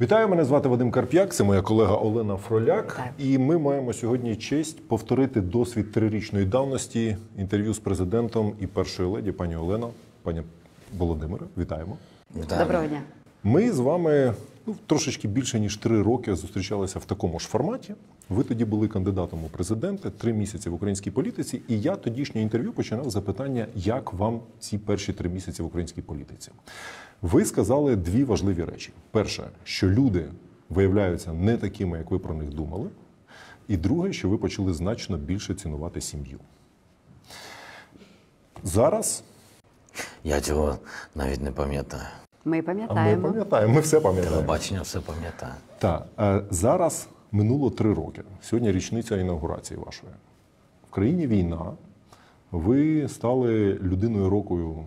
Вітаю, мене звати Вадим Карп'як, це моя колега Олена Фроляк. Так. І ми маємо сьогодні честь повторити досвід трирічної давності інтерв'ю з президентом і першою леді, пані Олено, пані Володимире. Вітаємо. Вітаю. Доброго дня. Ми з вами ну, трошечки більше ніж три роки зустрічалися в такому ж форматі. Ви тоді були кандидатом у президенти три місяці в українській політиці, і я тодішнє інтерв'ю починав запитання, як вам ці перші три місяці в українській політиці. Ви сказали дві важливі речі: перше, що люди виявляються не такими, як ви про них думали. І друге, що ви почали значно більше цінувати сім'ю. Зараз. Я цього навіть не пам'ятаю. Ми пам'ятаємо. Ми пам'ятаємо, ми все пам'ятаємо. Телебачення все пам'ятає. Так. Е, зараз минуло три роки. Сьогодні річниця інаугурації вашої. В країні війна. Ви стали людиною рокою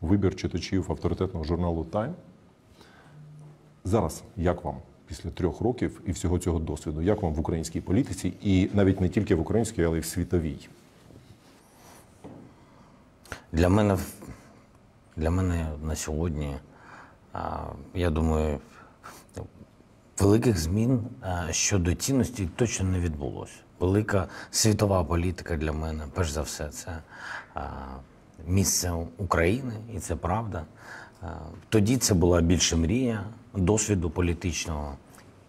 вибір читачів авторитетного журналу Time. Зараз як вам після трьох років і всього цього досвіду? Як вам в українській політиці і навіть не тільки в українській, але й в світовій? Для мене для мене на сьогодні я думаю, великих змін е, щодо цінності точно не відбулося. Велика світова політика для мене, перш за все, це е, місце України, і це правда. Е, тоді це була більше мрія досвіду політичного,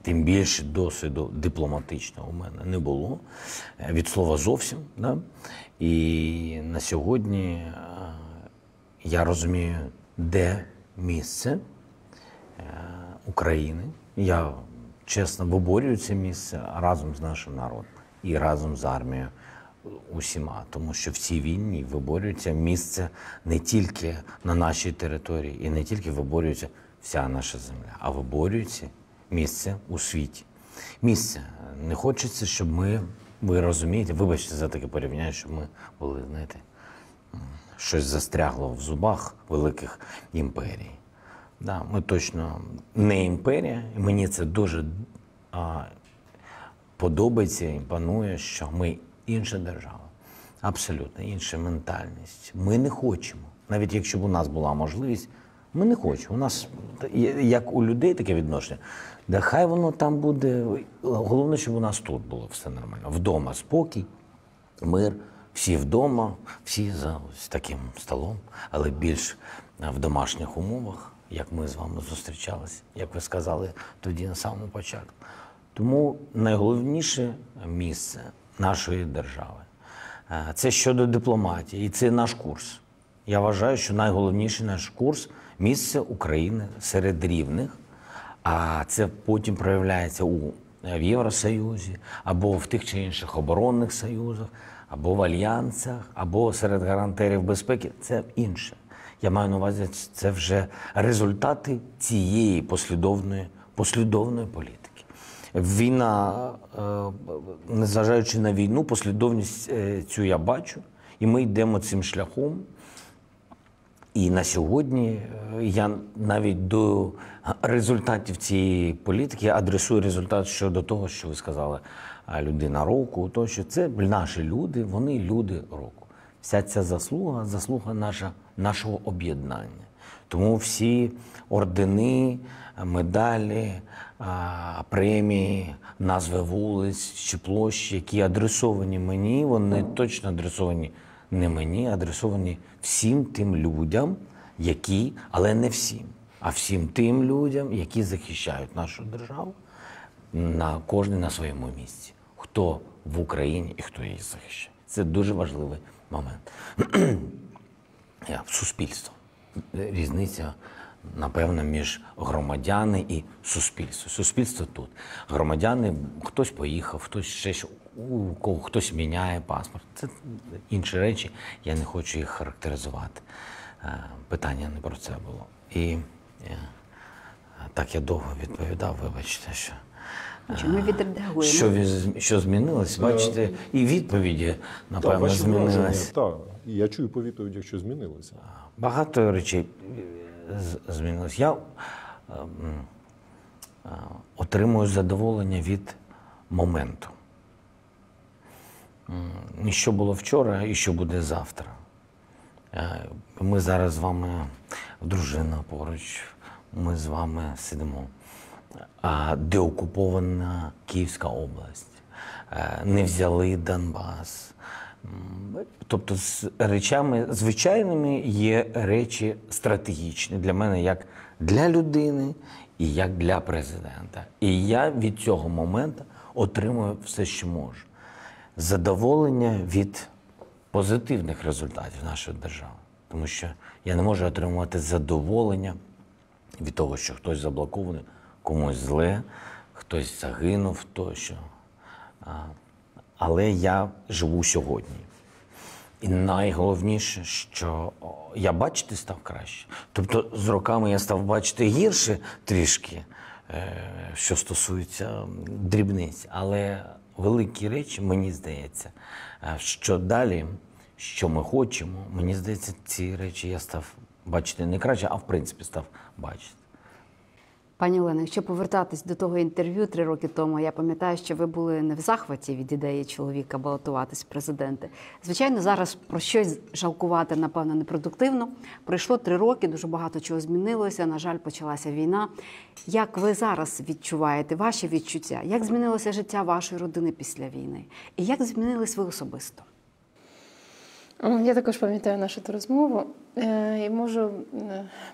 тим більше досвіду дипломатичного у мене не було від слова зовсім. Да? І на сьогодні я розумію, де місце Е, України. Я чесно виборюю це місце разом з нашим народом і разом з армією усіма, тому що в цій війні виборюється місце не тільки на нашій території, і не тільки виборюється вся наша земля, а виборюється місце у світі. Місце не хочеться, щоб ми, ви розумієте, вибачте за таке порівняння, щоб ми були знаєте, щось застрягло в зубах великих імперій. Да, Ми точно не імперія. Мені це дуже а, подобається і панує, що ми інша держава, абсолютно інша ментальність. Ми не хочемо. Навіть якщо б у нас була можливість, ми не хочемо. У нас як у людей таке відношення. Да хай воно там буде. Головне, щоб у нас тут було все нормально. Вдома спокій, мир, всі вдома, всі за ось таким столом, але більш в домашніх умовах як ми з вами зустрічалися, як ви сказали тоді на самому початку. Тому найголовніше місце нашої держави е, це щодо дипломатії, і це наш курс. Я вважаю, що найголовніший наш курс місце України серед рівних, а це потім проявляється у е, в Євросоюзі або в тих чи інших оборонних союзах, або в альянсах, або серед гарантерів безпеки. Це інше. Я маю на увазі, це вже результати цієї послідовної послідовної політики. Війна, е, незважаючи на війну, послідовність е, цю я бачу, і ми йдемо цим шляхом. І на сьогодні е, я навіть до результатів цієї політики адресую результат щодо того, що ви сказали, людина року, то що це наші люди, вони люди року. Вся ця заслуга, заслуга наша нашого об'єднання. Тому всі ордени, медалі, премії, назви вулиць чи площ, які адресовані мені, вони точно адресовані не мені, адресовані всім тим людям, які, але не всім, а всім тим людям, які захищають нашу державу на кожний на своєму місці. Хто в Україні і хто її захищає. Це дуже важливий момент. Е, суспільство. Різниця, напевно, між громадяни і суспільство. Суспільство тут. Громадяни, хтось поїхав, хтось ще у кого хтось міняє паспорт. Це інші речі, я не хочу їх характеризувати. Е, питання не про це було. І е, так я довго відповідав, вибачте, що хоче, ми відредагуємо. Що що змінилось? Е, Бачите, і відповіді напевно ваші змінились. Так, я чую по відповідях, що змінилося. Багато речей е, змінилось. Я ем, е, отримую задоволення від моменту. що було вчора, і що буде завтра. Ми зараз з вами, дружина поруч, ми з вами сидимо деокупована Київська область, е, не взяли Донбас. Тобто, з речами звичайними є речі стратегічні для мене, як для людини і як для президента. І я від цього моменту отримую все, що можу. Задоволення від позитивних результатів нашої держави, тому що я не можу отримувати задоволення від того, що хтось заблокований комусь зле, хтось загинув тощо. Але я живу сьогодні. І найголовніше, що я бачити став краще. Тобто з роками я став бачити гірше трішки, е, що стосується дрібниць. Але великі речі, мені здається, е, що далі, що ми хочемо, мені здається, ці речі я став бачити не краще, а в принципі став бачити. Пані Олено, якщо повертатись до того інтерв'ю три роки тому, я пам'ятаю, що ви були не в захваті від ідеї чоловіка балотуватись в президенти. Звичайно, зараз про щось жалкувати, напевно, непродуктивно. Пройшло три роки, дуже багато чого змінилося. На жаль, почалася війна. Як ви зараз відчуваєте ваші відчуття? Як змінилося життя вашої родини після війни? І як змінились ви особисто? Я також пам'ятаю нашу ту розмову е, і можу е,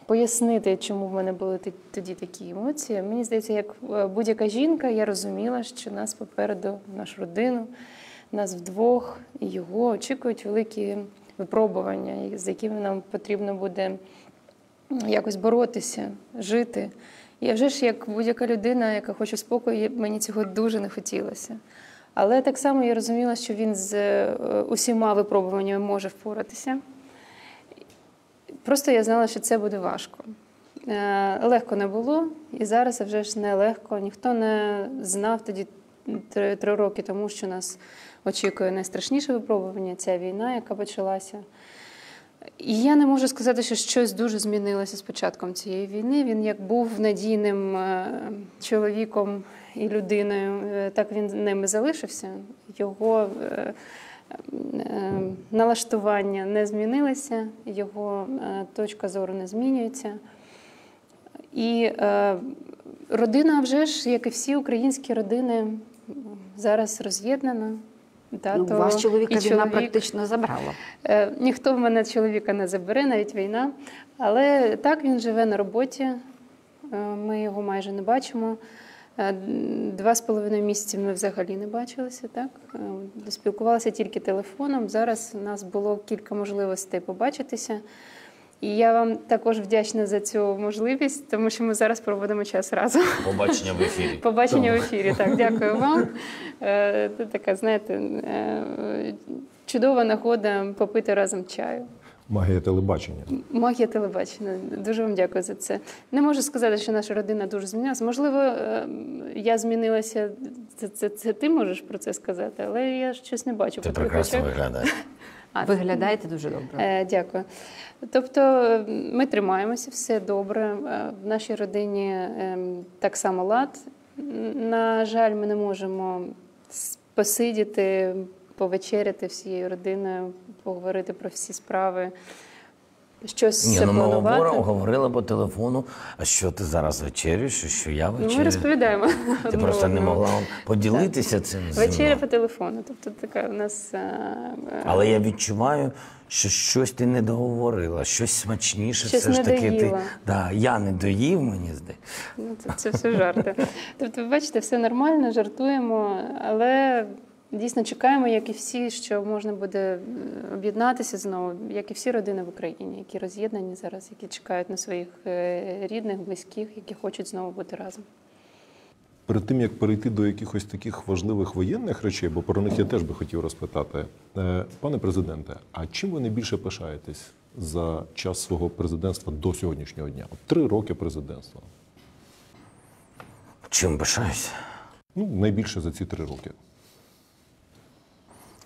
пояснити, чому в мене були тоді такі емоції. Мені здається, як е, будь-яка жінка, я розуміла, що нас попереду, нашу родину, нас вдвох і його очікують великі випробування, з якими нам потрібно буде якось боротися, жити. Я вже ж як будь-яка людина, яка хоче спокою, мені цього дуже не хотілося. Але так само я розуміла, що він з е, усіма випробуваннями може впоратися. Просто я знала, що це буде важко. Е, легко не було, і зараз вже ж не легко. Ніхто не знав тоді три роки тому, що нас очікує найстрашніше випробування ця війна, яка почалася я не можу сказати, що щось дуже змінилося з початком цієї війни. Він як був надійним е, чоловіком і людиною, е, так він ними залишився. Його е, налаштування не змінилося, його точка зору не змінюється. І родина, вже ж, як і всі українські родини, зараз роз'єднана. Да, ну, то Вас чоловіка і війна чоловік, практично забрала. Е, Ніхто в мене чоловіка не забере, навіть війна. Але так він живе на роботі, е, ми його майже не бачимо. Е, два з половиною місяці ми взагалі не бачилися. так? Е, спілкувалися тільки телефоном. Зараз у нас було кілька можливостей побачитися. І я вам також вдячна за цю можливість, тому що ми зараз проводимо час разом. Побачення в ефірі. Побачення тому. в ефірі. Так, дякую вам. Е, це Така, знаєте, е, чудова нагода попити разом чаю. Магія телебачення. Магія телебачення. Дуже вам дякую за це. Не можу сказати, що наша родина дуже змінилася. Можливо, е, я змінилася. Це це, це ти можеш про це сказати, але я щось не бачу. Ти прекрасно виглядаєш. Виглядаєте дуже добре. Дякую. Тобто ем, ми тримаємося, все добре. Е, в нашій родині ем, так само лад. На жаль, ми не можемо посидіти, повечеряти всією родиною, поговорити про всі справи. Щось Ні, ну ми обора, говорили по телефону, а що ти зараз вечерюєш, що я ну, вечерю. Ми розповідаємо. Ти просто не могла поділитися цим. Вечеря по телефону. Тобто така у нас. Е, е, але я відчуваю, що щось ти не договорила, щось смачніше. Щось все ж таки ти да, я не доїв, мені здається. Ну, це, це все жарти. Тобто, ви бачите, все нормально, жартуємо, але Дійсно, чекаємо, як і всі, що можна буде е, об'єднатися знову, як і всі родини в Україні, які роз'єднані зараз, які чекають на своїх е, рідних, близьких, які хочуть знову бути разом. Перед тим як перейти до якихось таких важливих воєнних речей, бо про них я теж би хотів розпитати, е, пане президенте, а чим ви найбільше пишаєтесь за час свого президентства до сьогоднішнього дня? От три роки президентства. Чим пишаюсь? Ну, найбільше за ці три роки.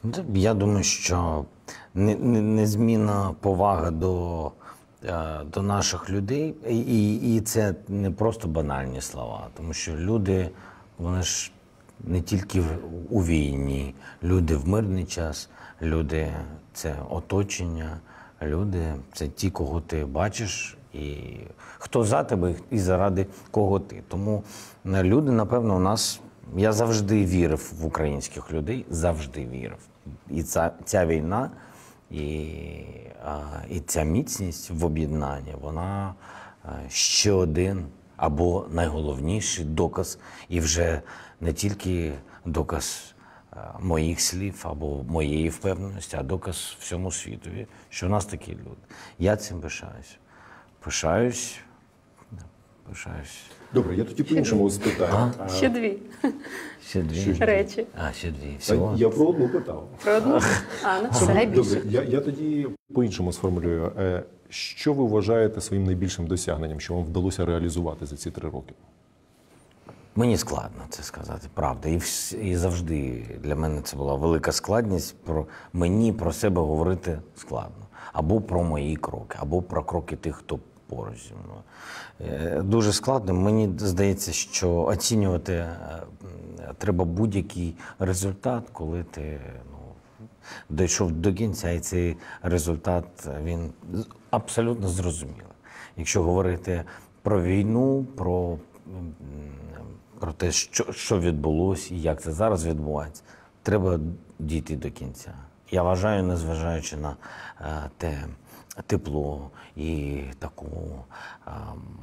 Ну, я думаю, що незмінна повага до е, до наших людей, і і це не просто банальні слова, тому що люди, вони ж не тільки у війні, люди в мирний час, люди це оточення, люди це ті, кого ти бачиш, і хто за тебе і заради кого ти. Тому е, люди, напевно, у нас. Я завжди вірив в українських людей, завжди вірив і ця ця війна, і і ця міцність в об'єднанні, вона ще один або найголовніший доказ, і вже не тільки доказ моїх слів або моєї впевненості, а доказ всьому світові, що в нас такі люди. Я цим пишаюсь. Пишаюсь, пишаюсь. Добре, я тоді по-іншому спитаю. А? Ще дві. Ще дві речі. А, ще дві. Всього? Я про одну питав. Про одну? А, ну все найбільше. Добре, я, я тоді по-іншому сформулюю. Е, що ви вважаєте своїм найбільшим досягненням, що вам вдалося реалізувати за ці три роки? Мені складно це сказати, правда. І і завжди для мене це була велика складність. Про мені про себе говорити складно. Або про мої кроки, або про кроки тих, хто поруч зі мною. Е, дуже складно, Мені здається, що оцінювати е, треба будь-який результат, коли ти ну, дійшов до кінця, і цей результат він абсолютно зрозумілий. Якщо говорити про війну, про про те, що що відбулося і як це зараз відбувається, треба дійти до кінця. Я вважаю, незважаючи на е, те тепло і таку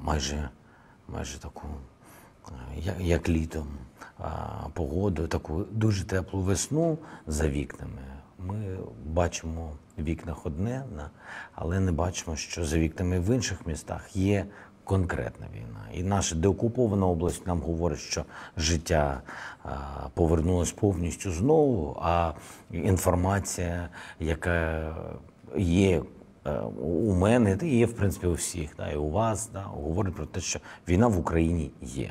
майже майже таку, е, як літом, погоду, таку дуже теплу весну за вікнами. Ми бачимо в вікнах одне, але не бачимо, що за вікнами в інших містах є конкретна війна. І наша деокупована область нам говорить, що життя повернулось повністю знову. А інформація, яка є Е, у мене та є в принципі у всіх, да, і у вас да, говорить про те, що війна в Україні є.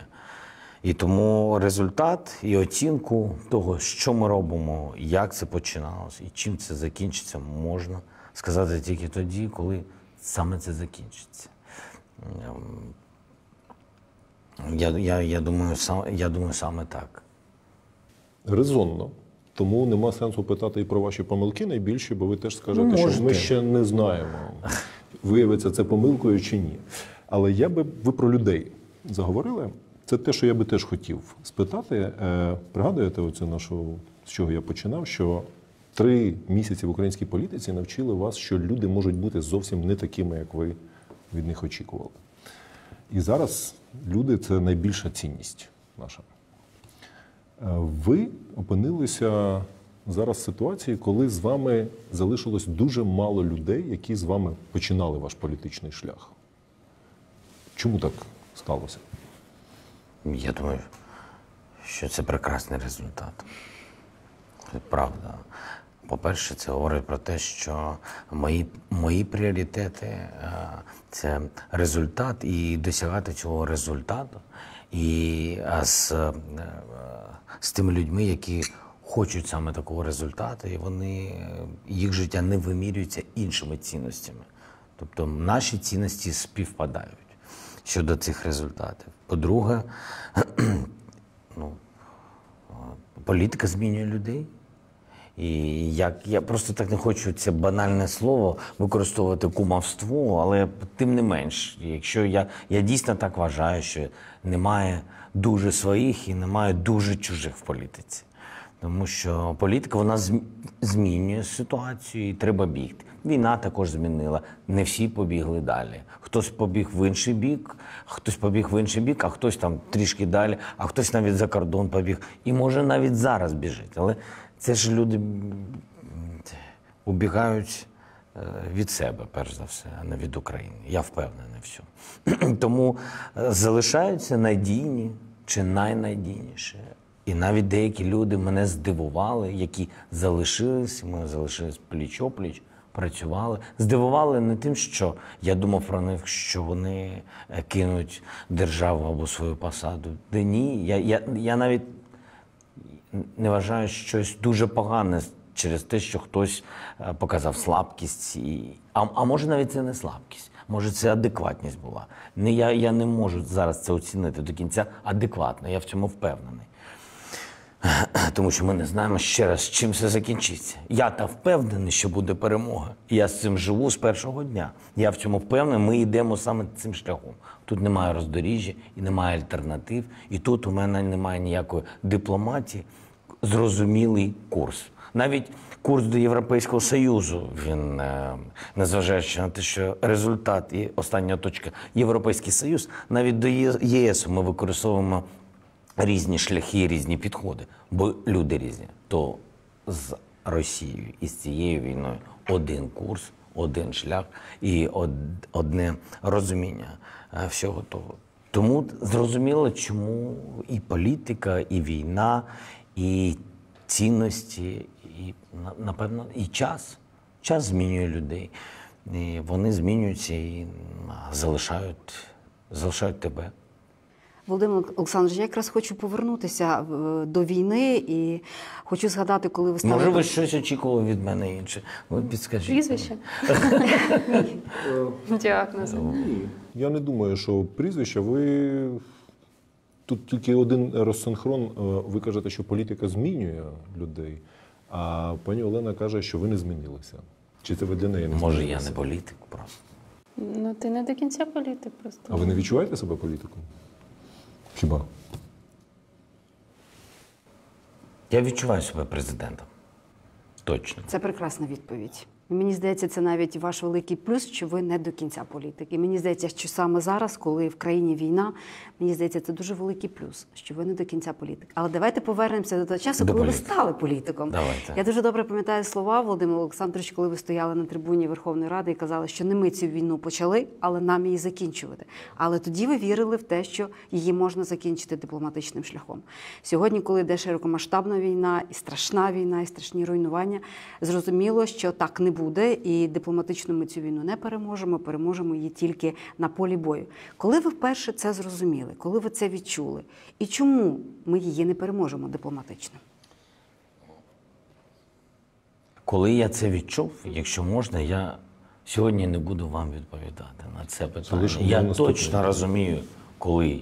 І тому результат і оцінку того, що ми робимо, як це починалося і чим це закінчиться, можна сказати тільки тоді, коли саме це закінчиться. Ем, я я, я, думаю, сам, я думаю саме так. Резонно. Тому нема сенсу питати і про ваші помилки найбільші, бо ви теж скажете, ну, що ми ще не знаємо, виявиться це помилкою чи ні. Але я би ви про людей заговорили. Це те, що я би теж хотів спитати. Е, пригадуєте оцю нашу, з чого я починав? Що три місяці в українській політиці навчили вас, що люди можуть бути зовсім не такими, як ви від них очікували. І зараз люди це найбільша цінність наша. Е, ви опинилися зараз в ситуації, коли з вами залишилось дуже мало людей, які з вами починали ваш політичний шлях. Чому так сталося? Я думаю, що це прекрасний результат. Це правда. По-перше, це говорить про те, що мої мої пріоритети е, це результат і досягати цього результату. І е, з з тими людьми, які хочуть саме такого результату, і вони е, їх життя не вимірюється іншими цінностями. Тобто наші цінності співпадають щодо цих результатів. По-друге, ну, е, політика змінює людей. І як я просто так не хочу це банальне слово використовувати кумовство, але тим не менш, якщо я я дійсно так вважаю, що немає дуже своїх і немає дуже чужих в політиці. Тому що політика вона змінює ситуацію і треба бігти. Війна також змінила. Не всі побігли далі. Хтось побіг в інший бік, хтось побіг в інший бік, а хтось там трішки далі, а хтось навіть за кордон побіг. І може навіть зараз біжить. Але це ж люди убігають е, від себе, перш за все, а не від України. Я впевнений в цьому. Тому е, залишаються надійні чи найнадійніше. І навіть деякі люди мене здивували, які залишились, ми залишились пліч-опліч, працювали. Здивували не тим, що я думав про них, що вони е, кинуть державу або свою посаду. Де ні, я, я, я навіть не вважаю щось дуже погане через те, що хтось е, показав слабкість, і а, а може навіть це не слабкість. Може, це адекватність була. Не я, я не можу зараз це оцінити до кінця адекватно. Я в цьому впевнений. Тому що ми не знаємо ще раз, чим все закінчиться. Я та впевнений, що буде перемога. Я з цим живу з першого дня. Я в цьому впевнений, ми йдемо саме цим шляхом. Тут немає роздоріжжя і немає альтернатив. І тут у мене немає ніякої дипломатії. Зрозумілий курс. Навіть курс до Європейського Союзу. Він е, незважаючи на те, що результат і остання точка Європейський Союз, навіть до ЄС ми використовуємо різні шляхи, різні підходи, бо люди різні. То з Росією і з цією війною один курс, один шлях і одне розуміння е, всього того. Тому зрозуміло, чому і політика, і війна, і цінності, і напевно, і час. Час змінює людей. І Вони змінюються і залишають, залишають тебе. Володимир Олександрович, я якраз хочу повернутися е, до війни і хочу згадати, коли ви стали... Може, ви щось очікували від мене інше. Ви підскажіть. Прізвище? Діагноз. Я не думаю, що прізвище ви. Тут тільки один розсинхрон. Е, ви кажете, що політика змінює людей. А пані Олена каже, що ви не змінилися. Чи це ви для неї не Може, я не політик просто. Ну, ти не до кінця політик просто. А ви не відчуваєте себе політиком? Хіба? Я відчуваю себе президентом. Точно. Це прекрасна відповідь. Мені здається, це навіть ваш великий плюс, що ви не до кінця політики. Мені здається, що саме зараз, коли в країні війна, мені здається, це дуже великий плюс, що ви не до кінця політик. Але давайте повернемося до того часу, до коли політик. ви стали політиком. Давайте. Я дуже добре пам'ятаю слова Володимира Олександровича, коли ви стояли на трибуні Верховної Ради і казали, що не ми цю війну почали, але нам її закінчувати. Але тоді ви вірили в те, що її можна закінчити дипломатичним шляхом. Сьогодні, коли йде широкомасштабна війна, і страшна війна, і страшні руйнування, зрозуміло, що так не буде, і дипломатично ми цю війну не переможемо, переможемо її тільки на полі бою. Коли ви вперше це зрозуміли, коли ви це відчули, і чому ми її не переможемо дипломатично? Коли я це відчув, якщо можна, я сьогодні не буду вам відповідати на це питання. Це я точно розумію, коли.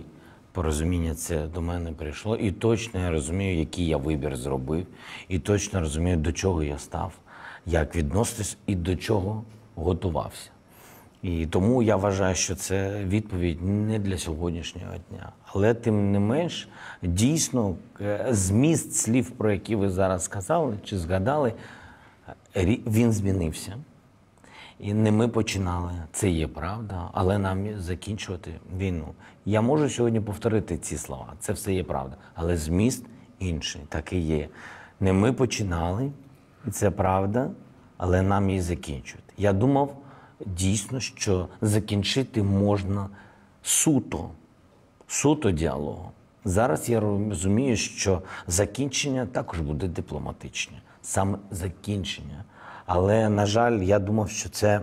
Порозуміння це до мене прийшло, і точно я розумію, який я вибір зробив, і точно розумію, до чого я став, як відноситись і до чого готувався. І тому я вважаю, що це відповідь не для сьогоднішнього дня. Але тим не менш, дійсно, е, зміст слів, про які ви зараз сказали чи згадали, він змінився. І не ми починали. Це є правда, але нам закінчувати війну. Я можу сьогодні повторити ці слова. Це все є правда. Але зміст інший так і є. Не ми починали. І це правда, але нам її закінчують. Я думав дійсно, що закінчити можна суто, суто діалогом. Зараз я розумію, що закінчення також буде дипломатичне, саме закінчення. Але, на жаль, я думав, що це.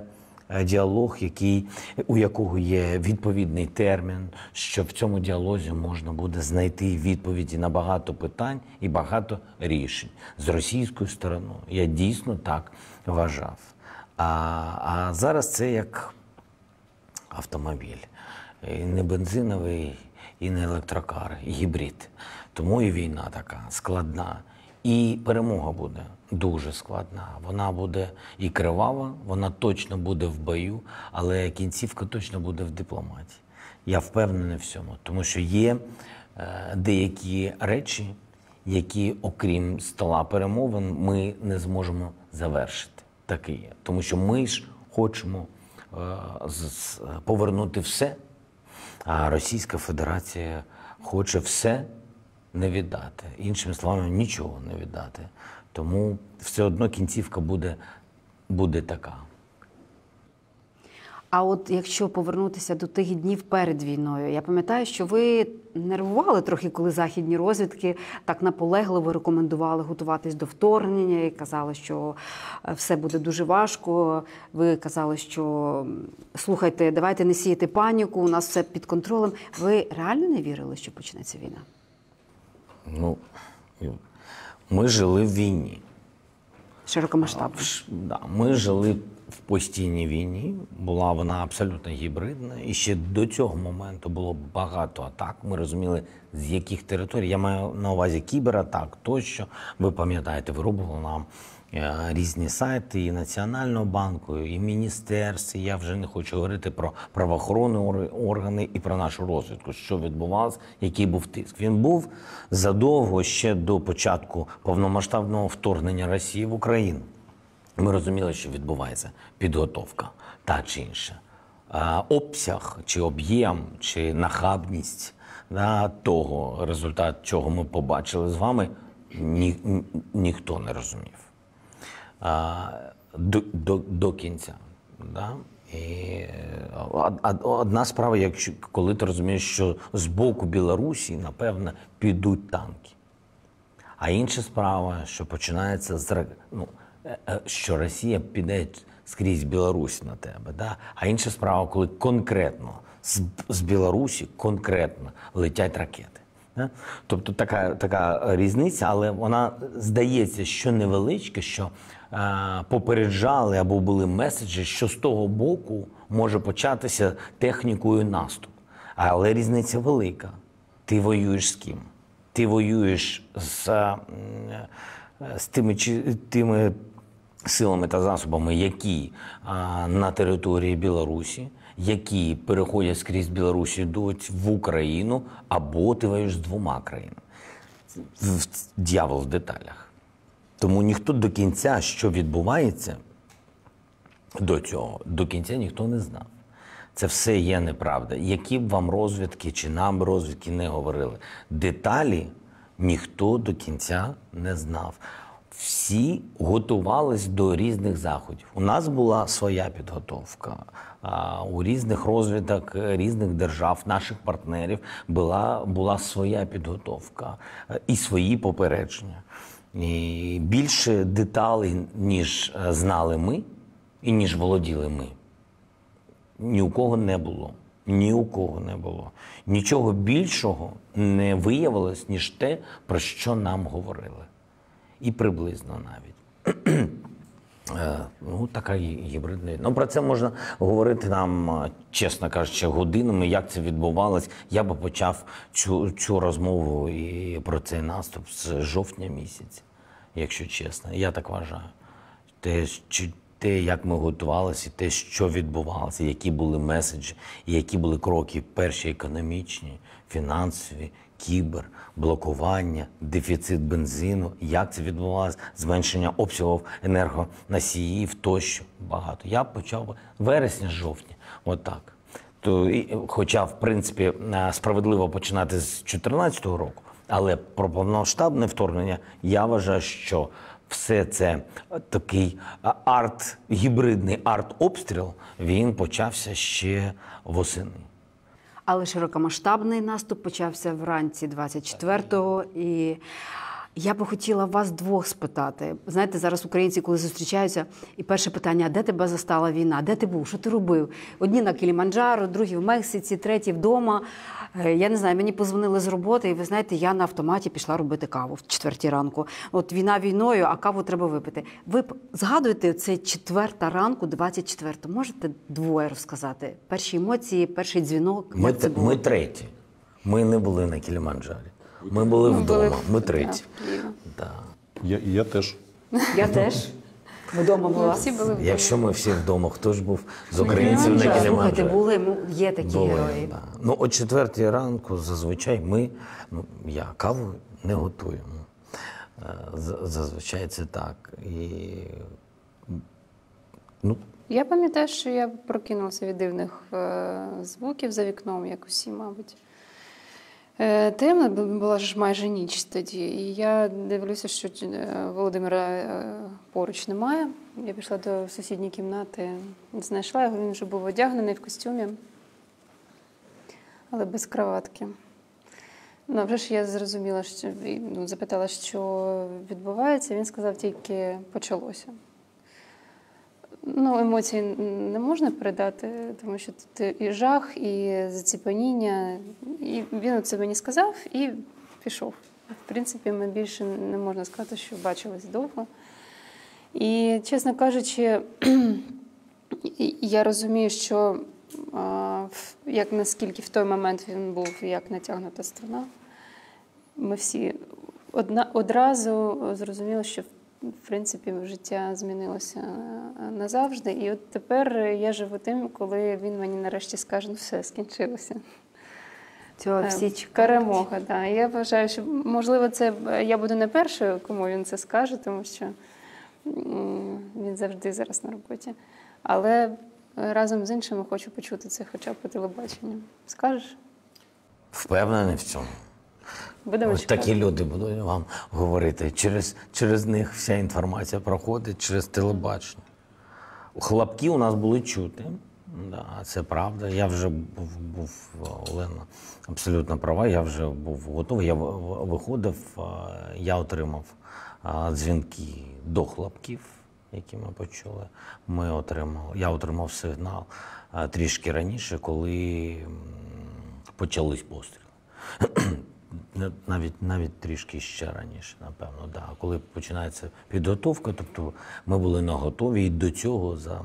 Е, діалог, який у якого є відповідний термін, що в цьому діалозі можна буде знайти відповіді на багато питань і багато рішень з російською стороною. Я дійсно так вважав. А, А зараз це як автомобіль, і не бензиновий. І не електрокар, і гібрид, тому і війна така складна. І перемога буде дуже складна. Вона буде і кривава, вона точно буде в бою, але кінцівка точно буде в дипломатії. Я впевнений в цьому, тому що є е, деякі речі, які, окрім стола перемовин, ми не зможемо завершити. Так є. Тому що ми ж хочемо е, повернути все, а Російська Федерація хоче все не віддати. Іншими словами, нічого не віддати. Тому все одно кінцівка буде, буде така. А от якщо повернутися до тих днів перед війною, я пам'ятаю, що ви нервували трохи, коли західні розвідки так наполегливо рекомендували готуватись до вторгнення і казали, що е, все буде дуже важко. Ви казали, що слухайте, давайте не сіяти паніку, у нас все під контролем. Ви реально не вірили, що почнеться війна? Ну, ми жили в війні. Широкомасштабно. Да, Ми жили в постійній війні. Була вона абсолютно гібридна. І ще до цього моменту було багато атак. Ми розуміли, з яких територій. Я маю на увазі кібератак тощо. Ви пам'ятаєте, вирубували нам Е, різні сайти і Національного банку, і міністерств. І я вже не хочу говорити про правоохоронні органи і про нашу розвідку. Що відбувалося, який був тиск. Він був задовго ще до початку повномасштабного вторгнення Росії в Україну. Ми розуміли, що відбувається підготовка та чи інша. Е, обсяг чи об'єм, чи нахабність на того результат, чого ми побачили з вами, ні, ніхто не розумів до до, до кінця. Да? І е, Одна справа, якщо коли ти розумієш, що з боку Білорусі, напевно, підуть танки. А інша справа, що починається з ну, е, е, що Росія піде скрізь Білорусь на тебе. Да? А інша справа, коли конкретно з, з Білорусі конкретно летять ракети. Да? Тобто така, така різниця, але вона здається, що невеличка, що. Е, попереджали або були меседжі, що з того боку може початися технікою наступ. Але різниця велика. Ти воюєш з ким? Ти воюєш з, е, е, з тими тими силами та засобами, які на території Білорусі. Які переходять скрізь Білорусі йдуть в Україну, або ти воюєш з двома країнами. Д'явол в деталях. Тому ніхто до кінця, що відбувається до цього, до кінця ніхто не знав. Це все є неправда. Які б вам розвідки чи нам розвідки не говорили. Деталі ніхто до кінця не знав. Всі готувались до різних заходів. У нас була своя підготовка. У різних розвідок е, різних держав, наших партнерів була була своя підготовка е, і свої попередження більше деталей, ніж е, знали ми, і ніж володіли ми, ні у кого не було. Ні у кого не було. Нічого більшого не виявилось, ніж те, про що нам говорили. І приблизно навіть. Е, ну, така гібридна. Ну про це можна говорити нам, е, чесно кажучи, годинами. Як це відбувалось? Я би почав цю цю розмову і про цей наступ з жовтня місяця, якщо чесно. Я так вважаю. Те, те, як ми готувалися, те, що відбувалося, які були меседжі, які були кроки, перші економічні, фінансові, кібер, блокування, дефіцит бензину, як це відбувалося, зменшення обсягів енергоносіїв тощо багато. Я почав вересня-жовтня, отак. То, і, хоча, в принципі, е, справедливо починати з 2014 року, але про повномасштабне вторгнення я вважаю, що все це е, такий е, арт, гібридний арт-обстріл, він почався ще восени. Але широкомасштабний наступ почався вранці 24-го. і я би хотіла вас двох спитати. Знаєте, зараз українці, коли зустрічаються, і перше питання: де тебе застала війна? Де ти був? Що ти робив? Одні на Кіліманджаро, другі в Мексиці, треті вдома. Е, я не знаю, мені позвонили з роботи, і ви знаєте, я на автоматі пішла робити каву в четвертій ранку. От війна війною, а каву треба випити. Ви згадуєте цей четверта ранку, 24 Можете двоє розказати? Перші емоції, перший дзвінок. Ми, це було? ми треті. Ми не були на Кіліманджарі. Ми були ми вдома. Були... Ми треті. Да. Я, я теж. Я теж. Вдома була. Всі були вдома. Якщо ми всі вдома, хто ж був з ну, українців ну, на ну, Слухайте, кінематографі? були, є такі Були, герої. да. Ну, о четвертій ранку зазвичай ми, ну, я каву не готуємо. Е, зазвичай це так. І, ну, Я пам'ятаю, що я прокинулася від дивних е, звуків за вікном, як усі, мабуть. Е, Темно була ж майже ніч тоді. І я дивлюся, що е, Володимира е, поруч немає. Я пішла до сусідньої кімнати, знайшла його, він вже був одягнений в костюмі, але без кроватки. Ну, вже ж я зрозуміла, що ну, запитала, що відбувається. Він сказав, тільки почалося. Ну, емоції не можна передати, тому що тут і жах, і заціпаніння. І він це мені сказав і пішов. В принципі, ми більше не можна сказати, що бачились довго. І, чесно кажучи, я розумію, що як наскільки в той момент він був як натягнута струна, ми всі одна, одразу зрозуміли, що в принципі, життя змінилося е, назавжди. І от тепер я живу тим, коли він мені нарешті скаже, ну все, скінчилося. Цього е, всі чекають. Перемога, да. Я вважаю, що можливо, це я буду не першою, кому він це скаже, тому що він завжди зараз на роботі. Але разом з іншими хочу почути це, хоча б по телебаченню. Скажеш? Впевнений в цьому. Будемо Ось такі люди будуть вам говорити. Через через них вся інформація проходить через телебачення. Хлопки у нас були чути. Да, Це правда. Я вже був, був Олена абсолютно права. Я вже був готовий. Я виходив, я отримав дзвінки до хлопків, які ми почули. Ми отримали, Я отримав сигнал трішки раніше, коли почались постріли навіть навіть трішки ще раніше, напевно, да. Коли починається підготовка, тобто ми були на готові і до цього за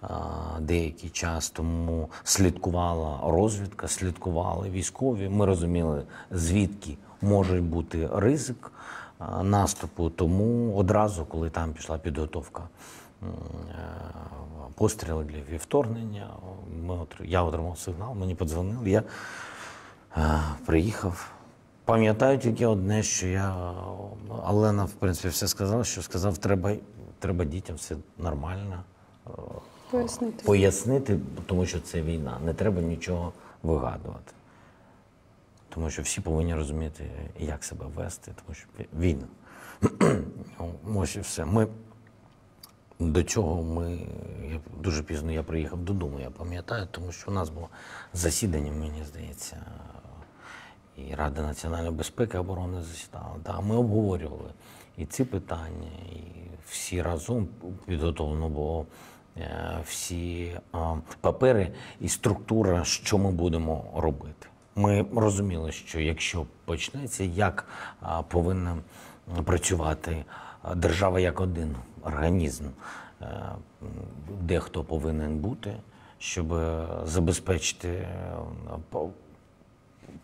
а, деякий час тому слідкувала розвідка, слідкували військові. Ми розуміли, звідки може бути ризик а, наступу. Тому одразу, коли там пішла підготовка. Е, постріли для вівторгнення. Ми, я отримав сигнал, мені подзвонили, я е, приїхав, Пам'ятаю тільки одне, що я Олена, в принципі, все сказала, що сказав, треба треба дітям все нормально е, пояснити. пояснити, тому що це війна. Не треба нічого вигадувати. Тому що всі повинні розуміти, як себе вести, тому що війна. Ну, ось і все. Ми до цього ми я, дуже пізно я приїхав додому, я пам'ятаю, тому що у нас було засідання, мені здається і Рада національної безпеки і оборони засідала. Да, Ми обговорювали і ці питання, і всі разом підготовлено було е, всі папери і структура, що ми будемо робити. Ми розуміли, що якщо почнеться, як повинна працювати держава як один організм, е, де хто повинен бути, щоб е, забезпечити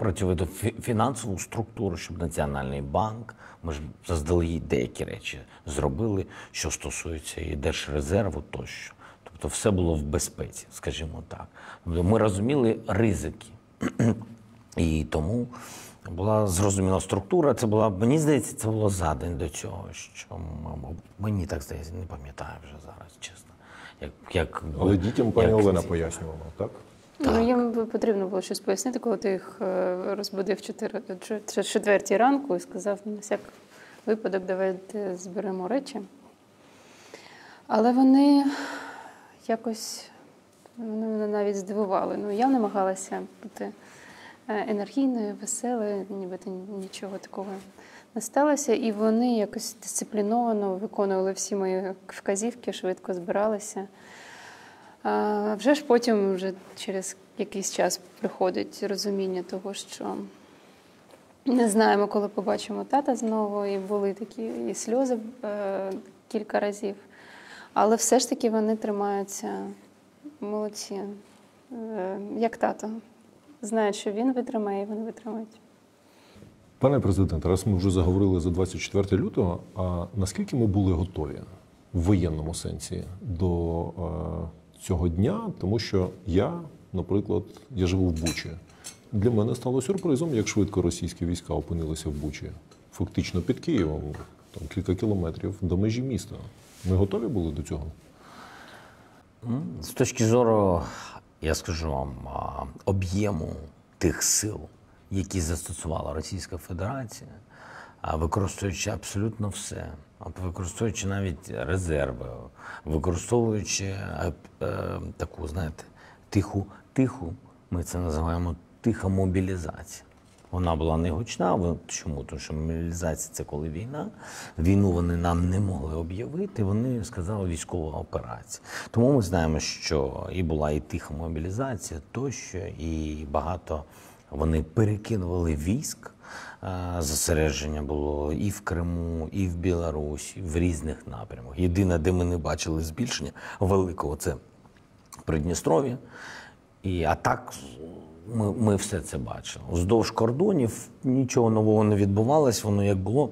працювати фінансову структуру, щоб Національний банк ми ж заздалегідь деякі речі зробили, що стосується і держрезерву тощо. Тобто, все було в безпеці, скажімо так. Тобто ми розуміли ризики. І тому була зрозуміла структура. Це була, мені здається, це було за день до цього. Що мені так здається, не пам'ятаю вже зараз, чесно. Як, як, Але дітям пані Олена пояснювала, так? Ну, так. їм потрібно було щось пояснити, коли ти їх е, розбудив четвертій ранку і сказав, «Ну, на всяк випадок, давайте зберемо речі. Але вони якось мене навіть здивували. Ну, Я намагалася бути е, енергійною, веселою, нібито нічого такого не сталося. І вони якось дисципліновано виконували всі мої вказівки, швидко збиралися. А вже ж потім, вже через якийсь час приходить розуміння того, що не знаємо, коли побачимо тата знову, і були такі і сльози е, кілька разів. Але все ж таки вони тримаються молодці, е, як тато. Знають, що він витримає, і вони витримають. Пане президенте, раз ми вже заговорили за 24 лютого. А наскільки ми були готові в воєнному сенсі до? Е цього дня, тому що я, наприклад, я живу в Бучі. Для мене стало сюрпризом, як швидко російські війська опинилися в Бучі, фактично під Києвом, там кілька кілометрів до межі міста. Ми готові були до цього? З точки зору, я скажу вам, об'єму тих сил, які застосувала Російська Федерація, використовуючи абсолютно все, використовуючи навіть резерви, використовуючи е, е, таку, знаєте, тиху, тиху, ми це називаємо тиха мобілізація. Вона була не гучна. Чому? Тому що мобілізація це коли війна. Війну вони нам не могли об'явити. Вони сказали військова операція. Тому ми знаємо, що і була і тиха мобілізація тощо, і багато вони перекинували військ Засередження було і в Криму, і в Білорусі, в різних напрямах. Єдине, де ми не бачили збільшення великого, це Придністров'я. І а так ми ми все це бачили. Вздовж кордонів нічого нового не відбувалось. Воно як було,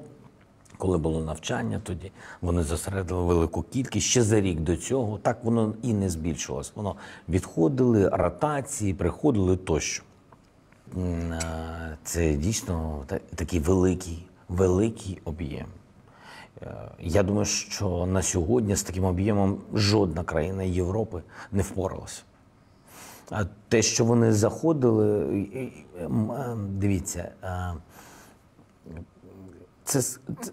коли було навчання, тоді вони зосередили велику кількість ще за рік до цього. Так воно і не збільшилось. Воно відходили, ротації, приходили тощо це дійсно такий великий, великий об'єм. Е, я думаю, що на сьогодні з таким об'ємом жодна країна Європи не впоралася. А те, що вони заходили, ем, дивіться. Е, це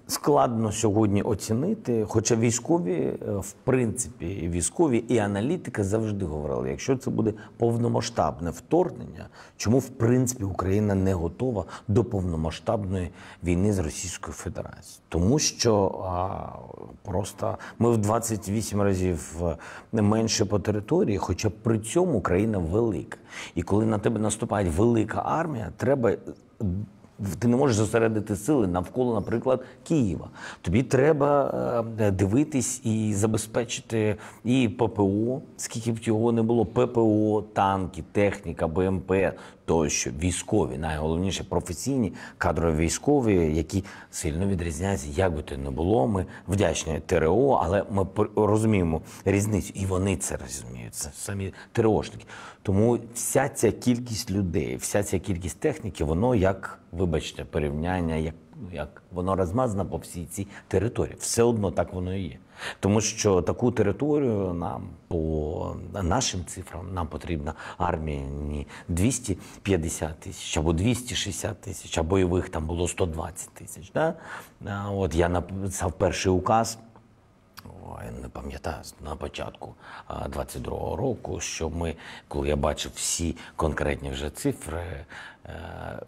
складно сьогодні оцінити. Хоча військові, е, в принципі, військові і аналітики завжди говорили, якщо це буде повномасштабне вторгнення, чому в принципі Україна не готова до повномасштабної війни з Російською Федерацією? Тому що а, просто ми в 28 разів е, менше по території, хоча при цьому Україна велика. І коли на тебе наступає велика армія, треба. Е, ти не можеш зосередити сили навколо, наприклад, Києва. Тобі треба е, е, дивитись і забезпечити і ППО, скільки б його не було. ППО, танки, техніка, БМП тощо військові, найголовніше професійні кадрові військові, які сильно відрізняються. Як би то не було, ми вдячні ТРО, але ми розуміємо різницю, і вони це розуміють. Це самі ТРОшники. Тому вся ця кількість людей, вся ця кількість техніки, воно як, вибачте, порівняння, як ну, як воно розмазано по всій цій території. Все одно так воно і є. Тому що таку територію нам по нашим цифрам нам потрібна армія не 250 тисяч або 260 тисяч, а бойових там було 120 тисяч. Да? От я написав перший указ я не пам'ятаю на початку 22-го року, що ми, коли я бачив всі конкретні вже цифри, е,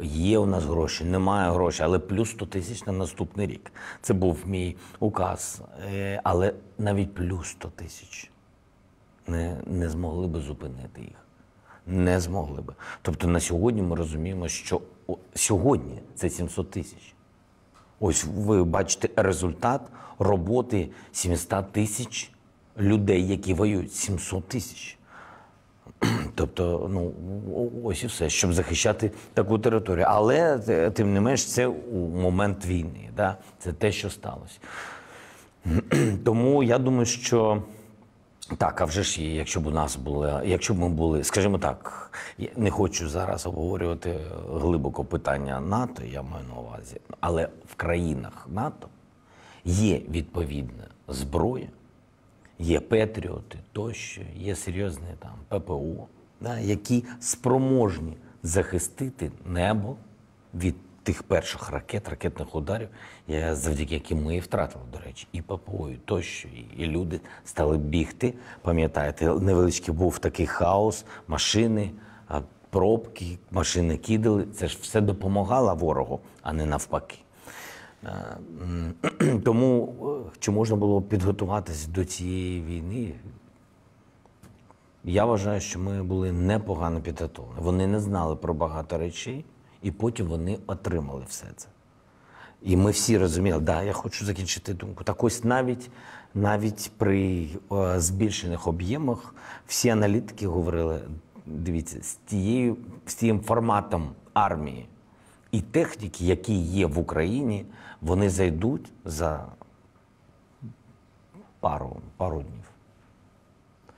є у нас гроші, немає грошей, але плюс 100 тисяч на наступний рік. Це був мій указ. Е, але навіть плюс 100 тисяч не, не змогли би зупинити їх. Не змогли би. Тобто на сьогодні ми розуміємо, що сьогодні це 700 тисяч. Ось ви бачите результат роботи 700 тисяч людей, які воюють 700 тисяч. Тобто, ну ось і все, щоб захищати таку територію. Але е, тим не менш, це у момент війни. Да? Це те, що сталося. Тому я думаю, що. Так, а вже ж якщо б у нас були, якщо б ми були, скажімо так, я не хочу зараз обговорювати глибоко питання НАТО, я маю на увазі, але в країнах НАТО є відповідна зброя, є патріоти тощо, є серйозні там ППО, да, які спроможні захистити небо від тих перших ракет, ракетних ударів, завдяки яким ми і втратили, до речі, і папою і тощо, і люди стали бігти. Пам'ятаєте, невеличкий був такий хаос, машини, пробки, машини кидали. Це ж все допомагало ворогу, а не навпаки. Е, тому е, чи можна було підготуватися до цієї війни? Я вважаю, що ми були непогано підготовлені. Вони не знали про багато речей. І потім вони отримали все це. І ми всі розуміли, да, я хочу закінчити думку. Так ось навіть навіть при е, збільшених об'ємах всі аналітики говорили: дивіться, з тією, з тією форматом армії і техніки, які є в Україні, вони зайдуть за пару, пару днів.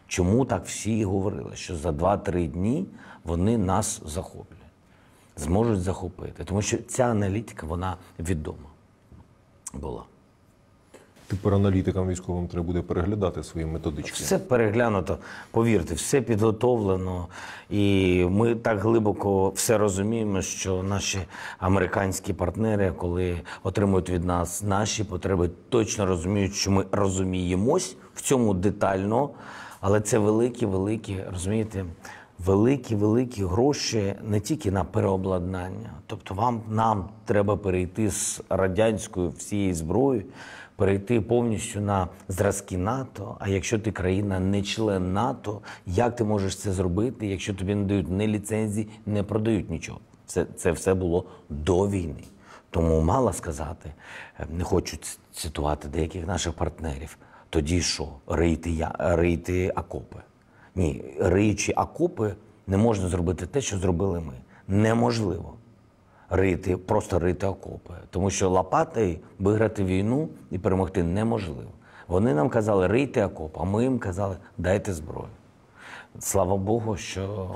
Чому так всі говорили, що за 2-3 дні вони нас захоплять? зможуть захопити. Тому що ця аналітика, вона відома була. Тепер аналітикам військовим треба буде переглядати свої методички. Все переглянуто, повірте, все підготовлено, і ми так глибоко все розуміємо, що наші американські партнери, коли отримують від нас наші потреби, точно розуміють, що ми розуміємось в цьому детально, але це великі, великі, розумієте великі-великі гроші не тільки на переобладнання. Тобто, вам нам треба перейти з радянської всієї зброї, перейти повністю на зразки НАТО. А якщо ти країна не член НАТО, як ти можеш це зробити, якщо тобі не дають ні ліцензії, не продають нічого? Це, Це все було до війни. Тому мала сказати, е, не хочу цитувати деяких наших партнерів. Тоді що? рийти, я рийте окопи. Ні, риючи окопи, не можна зробити те, що зробили ми. Неможливо рити, просто рити окопи. Тому що лопатою виграти війну і перемогти неможливо. Вони нам казали, рийте окоп, а ми їм казали, дайте зброю. Слава Богу, що.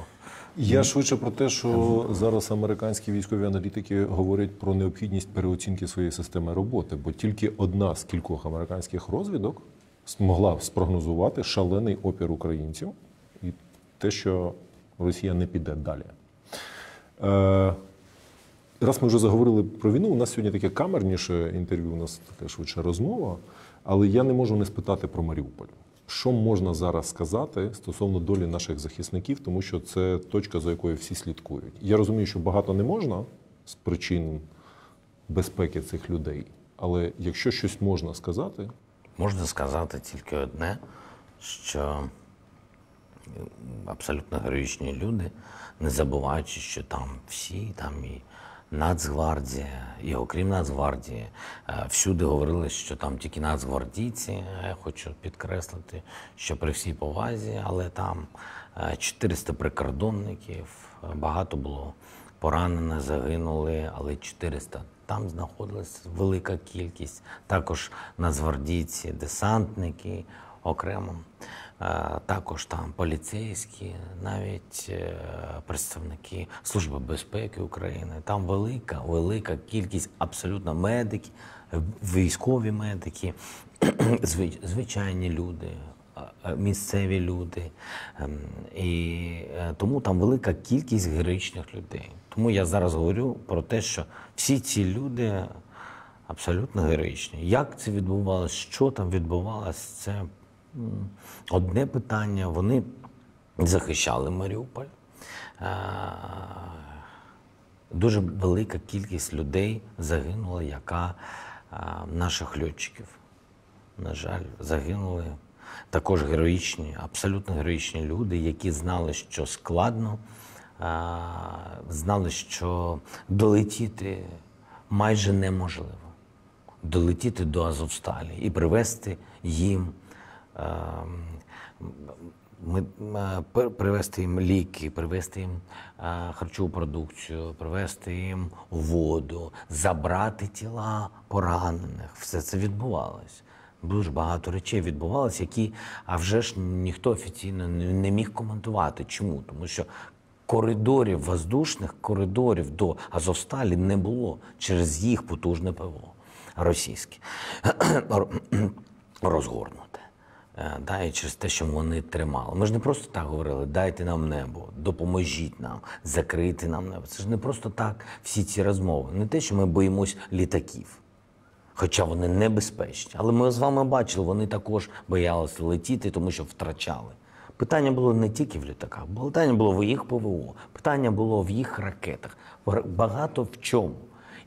Я швидше про те, що зараз американські військові аналітики говорять про необхідність переоцінки своєї системи роботи, бо тільки одна з кількох американських розвідок змогла спрогнозувати шалений опір українців те, що Росія не піде далі. Е, раз ми вже заговорили про війну, у нас сьогодні таке камерніше інтерв'ю, у нас така швидша розмова, але я не можу не спитати про Маріуполь. Що можна зараз сказати стосовно долі наших захисників, тому що це точка, за якою всі слідкують. Я розумію, що багато не можна з причин безпеки цих людей, але якщо щось можна сказати, можна сказати тільки одне, що абсолютно героїчні люди, не забуваючи, що там всі, там і Нацгвардія, і окрім Нацгвардії, е, всюди говорили, що там тільки нацгвардійці. Е, я хочу підкреслити, що при всій повазі, але там 400 е, прикордонників, багато було поранено, загинули, але 400. Там знаходилася велика кількість, також нацгвардійці, десантники окремо також там поліцейські, навіть е, представники Служби безпеки України. Там велика, велика кількість абсолютно медиків, військові медики, звичайні люди. Місцеві люди, ем, і е, тому там велика кількість героїчних людей. Тому я зараз говорю про те, що всі ці люди абсолютно героїчні. Як це відбувалося, що там відбувалося, це одне питання. Вони захищали Маріуполь. Е, дуже велика кількість людей загинула, яка е, наших льотчиків. На жаль, загинули також героїчні, абсолютно героїчні люди, які знали, що складно, е, знали, що долетіти майже неможливо. Долетіти до Азовсталі і привезти їм Ем, ми е, привезти їм ліки, привезти їм е, харчову продукцію, привезти їм воду, забрати тіла поранених. Все це відбувалося. Дуже багато речей відбувалося, які а вже ж ніхто офіційно не міг коментувати. Чому? Тому що коридорів воздушних коридорів до Азовсталі не було через їх потужне ПВО російське розгорнуто. Е, да, і через те, що вони тримали. Ми ж не просто так говорили: дайте нам небо, допоможіть нам, закрити нам небо. Це ж не просто так всі ці розмови. Не те, що ми боїмось літаків, хоча вони небезпечні. Але ми з вами бачили, вони також боялися летіти, тому що втрачали. Питання було не тільки в літаках, питання було в їх ПВО, питання було в їх ракетах. Багато в чому.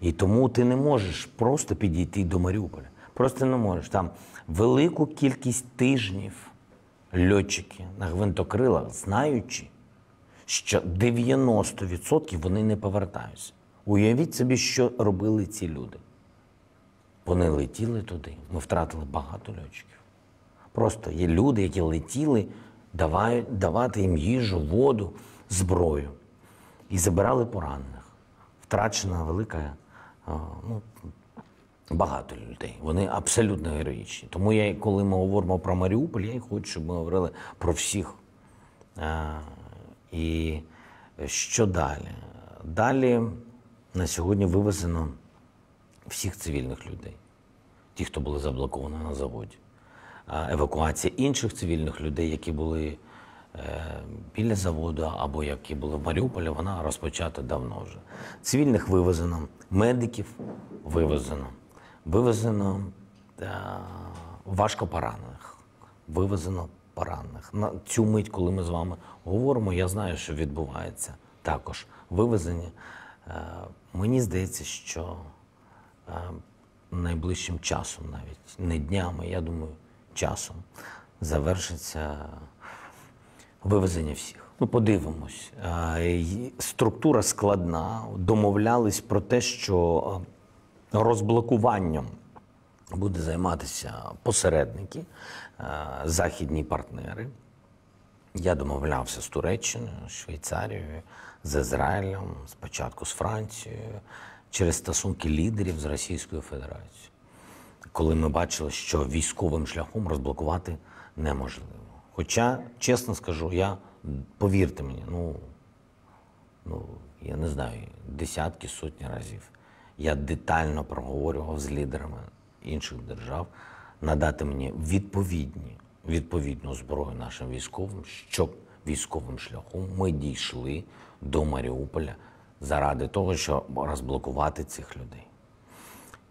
І тому ти не можеш просто підійти до Маріуполя просто не можеш. Там велику кількість тижнів льотчики на гвинтокрилах, знаючи, що 90% вони не повертаються. Уявіть собі, що робили ці люди. Вони летіли туди, ми втратили багато льотчиків. Просто є люди, які летіли, давати їм їжу, воду, зброю. І забирали поранених. Втрачена велика ну, Багато людей, вони абсолютно героїчні. Тому я, коли ми говоримо про Маріуполь, я і хочу, щоб ми говорили про всіх. А, І що далі? Далі на сьогодні вивезено всіх цивільних людей, ті, хто були заблоковані на заводі, евакуація інших цивільних людей, які були е, біля заводу або які були в Маріуполі, вона розпочата давно вже. Цивільних вивезено, медиків вивезено. Вивезено е, важко поранених. Вивезено поранених. На цю мить, коли ми з вами говоримо, я знаю, що відбувається також вивезення. Е, мені здається, що е, найближчим часом, навіть не днями, я думаю, часом завершиться вивезення всіх. Ну, подивимось. Структура складна. Домовлялись про те, що розблокуванням буде займатися посередники, е, західні партнери. Я домовлявся з Туреччиною, з Швейцарією, з Ізраїлем, спочатку з Францією, через стосунки лідерів з Російською Федерацією, коли ми бачили, що військовим шляхом розблокувати неможливо. Хоча, чесно скажу, я повірте мені, ну, ну я не знаю, десятки сотні разів. Я детально проговорював з лідерами інших держав надати мені відповідні відповідну зброю нашим військовим, щоб військовим шляхом ми дійшли до Маріуполя заради того, щоб розблокувати цих людей.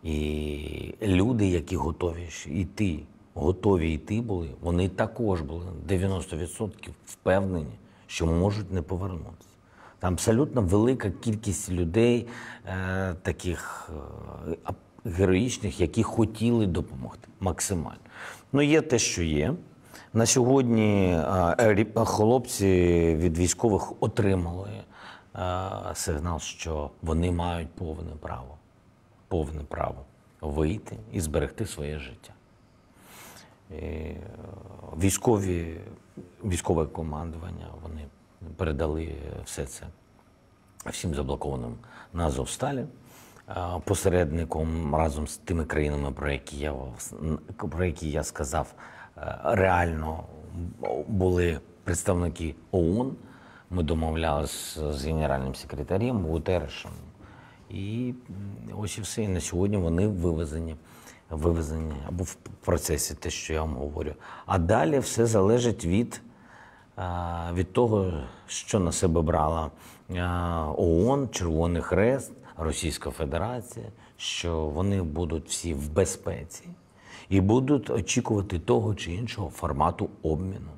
І люди, які готові йти, готові йти були, вони також були 90% впевнені, що можуть не повернутися. Там абсолютно велика кількість людей, е, таких е, героїчних, які хотіли допомогти максимально. Ну, є те, що є. На сьогодні е, хлопці від військових отримали е, сигнал, що вони мають повне право, повне право вийти і зберегти своє життя. Е, військові, військове командування, вони передали все це всім заблокованим на Азовсталі. Посередником разом з тими країнами, про які я про які я сказав, е, реально були представники ОУН. Ми домовлялися з генеральним секретарем Гутерешем. І ось і все. І на сьогодні вони вивезені вивезені або в процесі те, що я вам говорю. А далі все залежить від від того, що на себе брала ООН, Червоний Хрест, Російська Федерація, що вони будуть всі в безпеці і будуть очікувати того чи іншого формату обміну.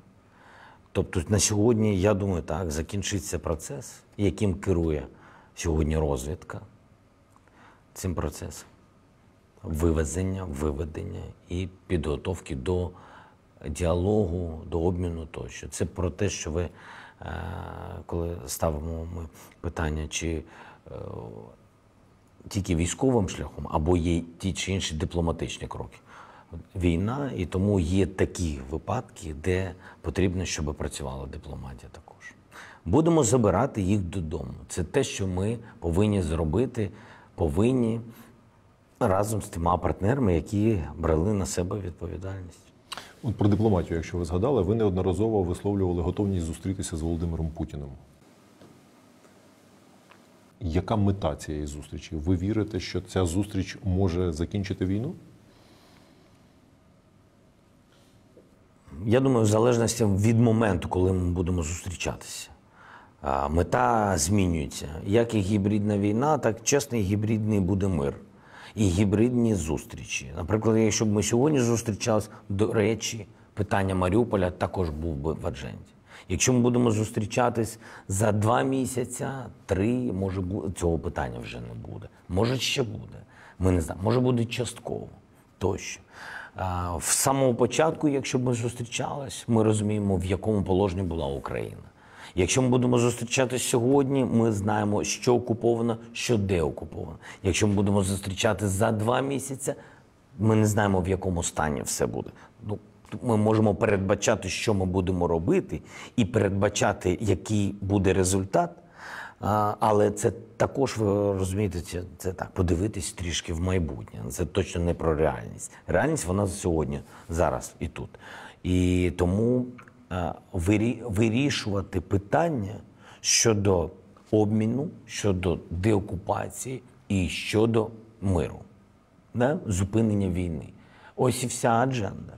Тобто на сьогодні, я думаю, так, закінчиться процес, яким керує сьогодні розвідка цим процесом вивезення, виведення і підготовки до діалогу, до обміну тощо. Це про те, що ви, е, коли ставимо ми питання, чи е, тільки військовим шляхом, або є ті чи інші дипломатичні кроки. Війна, і тому є такі випадки, де потрібно, щоб працювала дипломатія також. Будемо забирати їх додому. Це те, що ми повинні зробити, повинні разом з тими партнерами, які брали на себе відповідальність. От про дипломатію, якщо ви згадали, ви неодноразово висловлювали готовність зустрітися з Володимиром Путіним. Яка мета цієї зустрічі? Ви вірите, що ця зустріч може закінчити війну? Я думаю, в залежності від моменту, коли ми будемо зустрічатися. Мета змінюється. Як і гібридна війна, так чесний гібридний буде мир і гібридні зустрічі. Наприклад, якщо б ми сьогодні зустрічались, до речі, питання Маріуполя також був би в Адженті. Якщо ми будемо зустрічатись за два місяці, три може цього питання вже не буде. Може ще буде. Ми не знаємо. Може буде частково тощо. В самому початку, якщо б ми зустрічались, ми розуміємо, в якому положенні була Україна. Якщо ми будемо зустрічатися сьогодні, ми знаємо, що окуповано, що де окуповано. Якщо ми будемо зустрічати за два місяці, ми не знаємо, в якому стані все буде. Ну, ми можемо передбачати, що ми будемо робити, і передбачати, який буде результат. Але це також ви розумієте, це, це так подивитись трішки в майбутнє. Це точно не про реальність. Реальність вона сьогодні, зараз і тут. І тому Е, вирішувати питання щодо обміну, щодо деокупації і щодо миру, не? зупинення війни. Ось і вся адженда.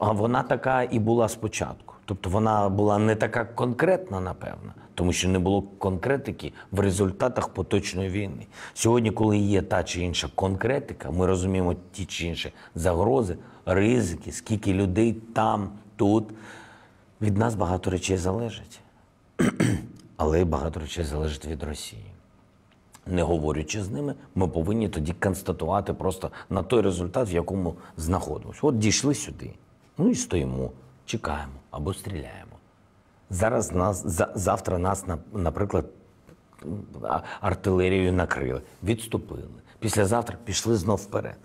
А вона така і була спочатку. Тобто вона була не така конкретна, напевно, тому що не було конкретики в результатах поточної війни. Сьогодні, коли є та чи інша конкретика, ми розуміємо ті чи інші загрози, ризики, скільки людей там, тут. Від нас багато речей залежить, але багато речей залежить від Росії. Не говорячи з ними, ми повинні тоді констатувати просто на той результат, в якому знаходимося. От дійшли сюди. Ну і стоїмо, чекаємо або стріляємо. Зараз нас за, завтра нас, наприклад, артилерією накрили, відступили. Післязавтра пішли знов вперед.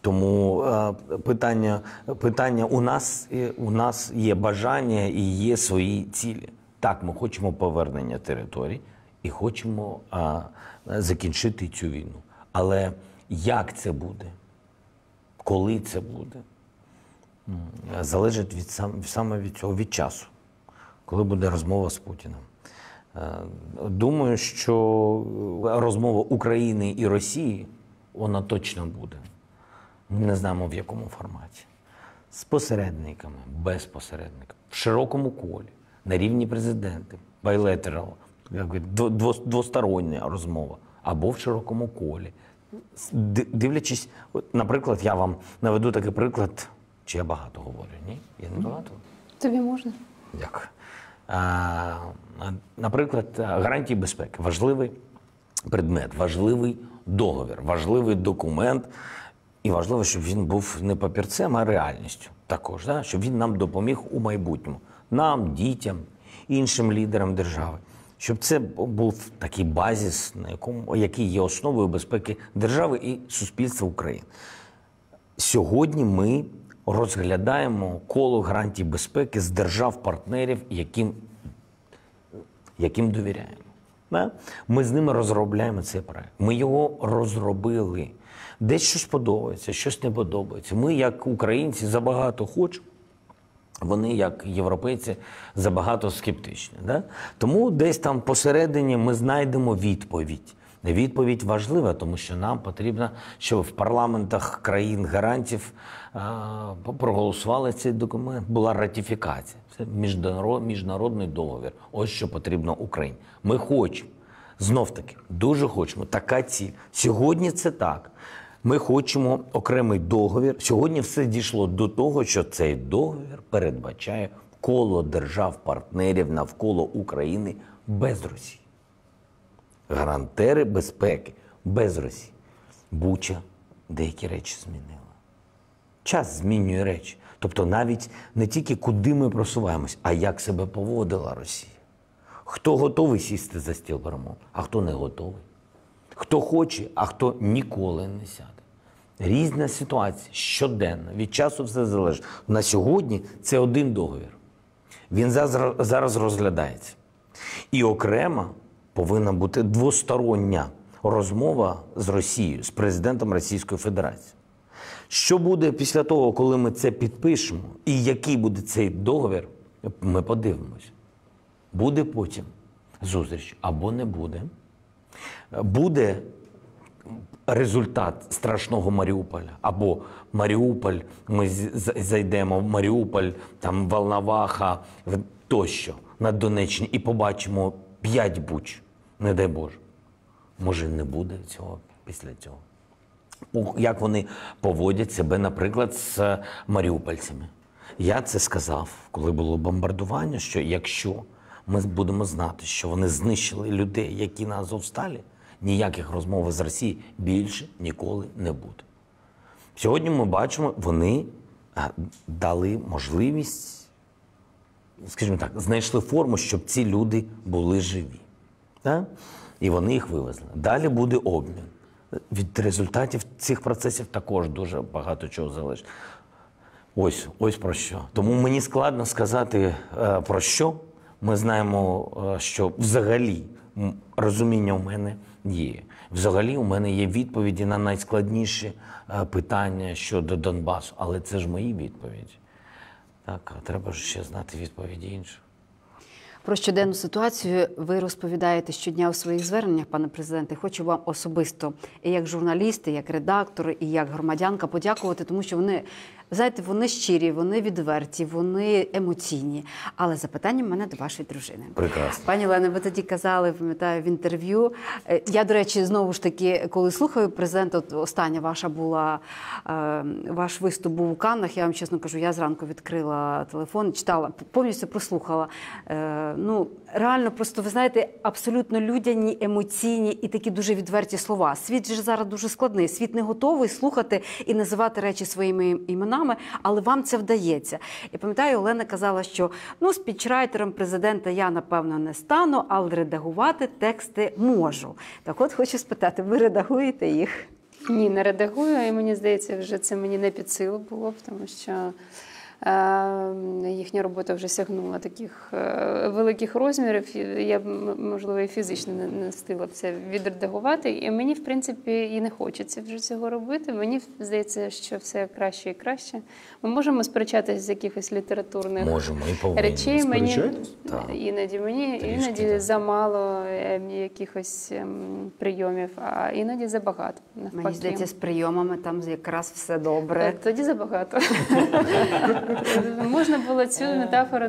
Тому е, питання питання у нас у нас є бажання і є свої цілі. Так, ми хочемо повернення територій і хочемо а, е, закінчити цю війну. Але як це буде, коли це буде, залежить від сам, саме від цього від часу, коли буде розмова з Путіним. Е, думаю, що розмова України і Росії вона точно буде. Ми не знаємо в якому форматі. З посередниками, без посередників, в широкому колі, на рівні президенти, байлетерал, двостороння розмова, або в широкому колі. Дивлячись, наприклад, я вам наведу такий приклад, чи я багато говорю? Ні? Я не багато. Тобі можна. Як? Наприклад, гарантії безпеки важливий предмет, важливий договір, важливий документ. І важливо, щоб він був не папірцем, а реальністю також, да? щоб він нам допоміг у майбутньому, нам, дітям, іншим лідерам держави. Щоб це був такий базіс, на якому який є основою безпеки держави і суспільства України. Сьогодні ми розглядаємо коло гарантій безпеки з держав-партнерів, яким яким довіряємо. Ми з ними розробляємо цей проект. Ми його розробили. Десь щось подобається, щось не подобається. Ми, як українці, забагато хочемо. Вони, як європейці, забагато скептичні. Да? Тому десь там посередині ми знайдемо відповідь. Відповідь важлива, тому що нам потрібно, щоб в парламентах країн гарантів проголосували цей документ. Була ратифікація. Це міжнародний договір. Ось що потрібно Україні. Ми хочемо знов таки дуже хочемо. Така ціль сьогодні. Це так. Ми хочемо окремий договір. Сьогодні все дійшло до того, що цей договір передбачає коло держав-партнерів навколо України без Росії. Гарантери безпеки без Росії. Буча деякі речі змінила. Час змінює речі. Тобто навіть не тільки куди ми просуваємось, а як себе поводила Росія. Хто готовий сісти за стіл перемоги, а хто не готовий хто хоче, а хто ніколи не сяде. Різна ситуація щоденно, від часу все залежить. На сьогодні це один договір. Він зараз розглядається. І окремо повинна бути двостороння розмова з Росією, з президентом Російської Федерації. Що буде після того, коли ми це підпишемо, і який буде цей договір, ми подивимось. Буде потім зустріч або не буде. Буде результат страшного Маріуполя або Маріуполь, ми зайдемо в Маріуполь, там Волноваха тощо на Донеччині і побачимо п'ять буч, не дай Боже. Може, не буде цього після цього. Як вони поводять себе, наприклад, з маріупольцями? Я це сказав, коли було бомбардування, що якщо ми будемо знати, що вони знищили людей, які на Азовсталі, ніяких розмов з Росією більше ніколи не буде. Сьогодні ми бачимо, вони е, дали можливість, скажімо так, знайшли форму, щоб ці люди були живі. Так? І вони їх вивезли. Далі буде обмін. Від результатів цих процесів також дуже багато чого залежить. Ось ось про що. Тому мені складно сказати е, про що. Ми знаємо, е, що взагалі розуміння у мене є. Взагалі, у мене є відповіді на найскладніші е, питання щодо Донбасу. Але це ж мої відповіді. Так, а треба ж ще знати відповіді інших. Про щоденну ситуацію ви розповідаєте щодня у своїх зверненнях, пане президенте. Хочу вам особисто, і як журналісти, як редактори, і як громадянка подякувати, тому що вони ви знаєте, вони щирі, вони відверті, вони емоційні. Але запитання в мене до вашої дружини. Прекрасно. Пані Лена, ви тоді казали, пам'ятаю в інтерв'ю. Е, я, до речі, знову ж таки, коли слухаю презент, от остання ваша була е, ваш виступ був у Каннах, я вам чесно кажу, я зранку відкрила телефон, читала, повністю прослухала. Е, ну, реально, просто ви знаєте, абсолютно людяні, емоційні і такі дуже відверті слова. Світ же зараз дуже складний. Світ не готовий слухати і називати речі своїми іменами нами, але вам це вдається. І пам'ятаю, Олена казала, що ну спічрайтером президента я напевно не стану, але редагувати тексти можу. Так, от хочу спитати, ви редагуєте їх? Ні, не редагую, і мені здається, вже це мені не під силу було, тому що. Ем, їхня робота вже сягнула таких е, великих розмірів. Я можливо і фізично не встигла це відредагувати. І мені, в принципі, і не хочеться вже цього робити. Мені здається, що все краще і краще. Ми можемо сперечатися з якихось літературних можемо, і речей. Мені іноді мені Трішки, іноді так. замало ем, якихось ем, прийомів, а іноді забагато. Навпаки. Мені здається, з прийомами там якраз все добре. Е, тоді забагато. можна було цю е. метафору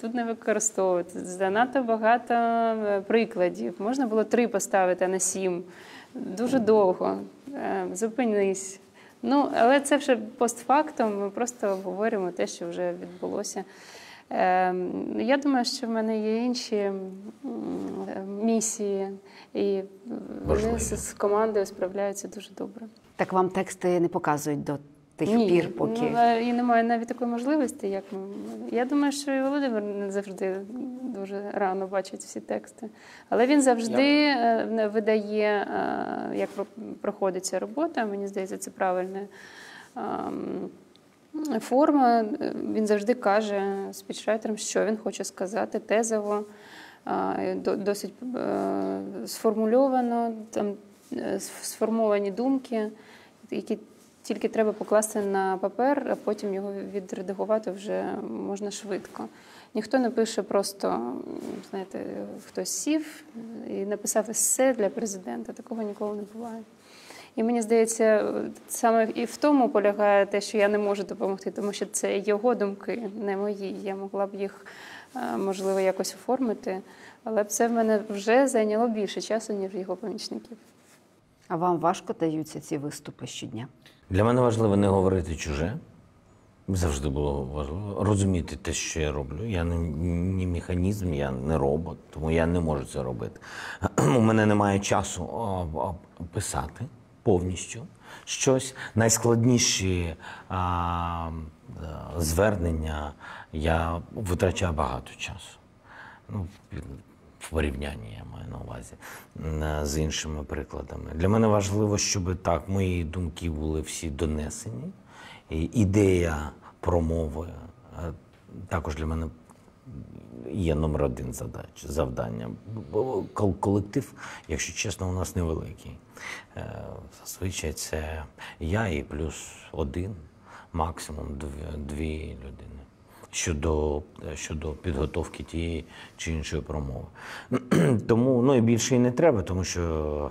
тут не використовувати. Занадто багато е, прикладів. Можна було три поставити а на сім. Дуже довго. Е, зупинись. Ну, але це вже постфактом. Ми просто обговорюємо те, що вже відбулося. Я думаю, що в мене є інші місії, і вони з командою справляються дуже добре. Так вам тексти не показують до тих Ні, пір, ну, поки ну, і немає навіть такої можливості, як ну, я думаю, що і Володимир не завжди дуже рано бачить всі тексти, але він завжди yeah. Е, видає, е, як проходить ця робота. Мені здається, це правильна ем, форма. Він завжди каже спічрайтерам, що він хоче сказати тезово. Е, досить сформульовано, там сформовані думки, які тільки треба покласти на папер, а потім його відредагувати вже можна швидко. Ніхто не пише просто, знаєте, хтось сів і написав есе для президента. Такого ніколи не буває. І мені здається, саме і в тому полягає те, що я не можу допомогти, тому що це його думки, не мої. Я могла б їх е, можливо якось оформити, але це в мене вже зайняло більше часу, ніж його помічників. А вам важко даються ці виступи щодня? Для мене важливо не говорити чуже. Завжди було важливо розуміти те, що я роблю. Я не, не механізм, я не робот, тому я не можу це робити. У мене немає часу писати повністю щось. Найскладніші а, е, звернення я витрачаю багато часу. Ну, в порівнянні я маю на увазі з іншими прикладами. Для мене важливо, щоб так мої думки були всі донесені. Ідея промови е, також для мене. Є номер один задач, завдання. Бо колектив, якщо чесно, у нас невеликий. Е, зазвичай це я і плюс один, максимум дві людини щодо е, щодо підготовки тієї чи іншої промови. Тому ну і більше і не треба, тому що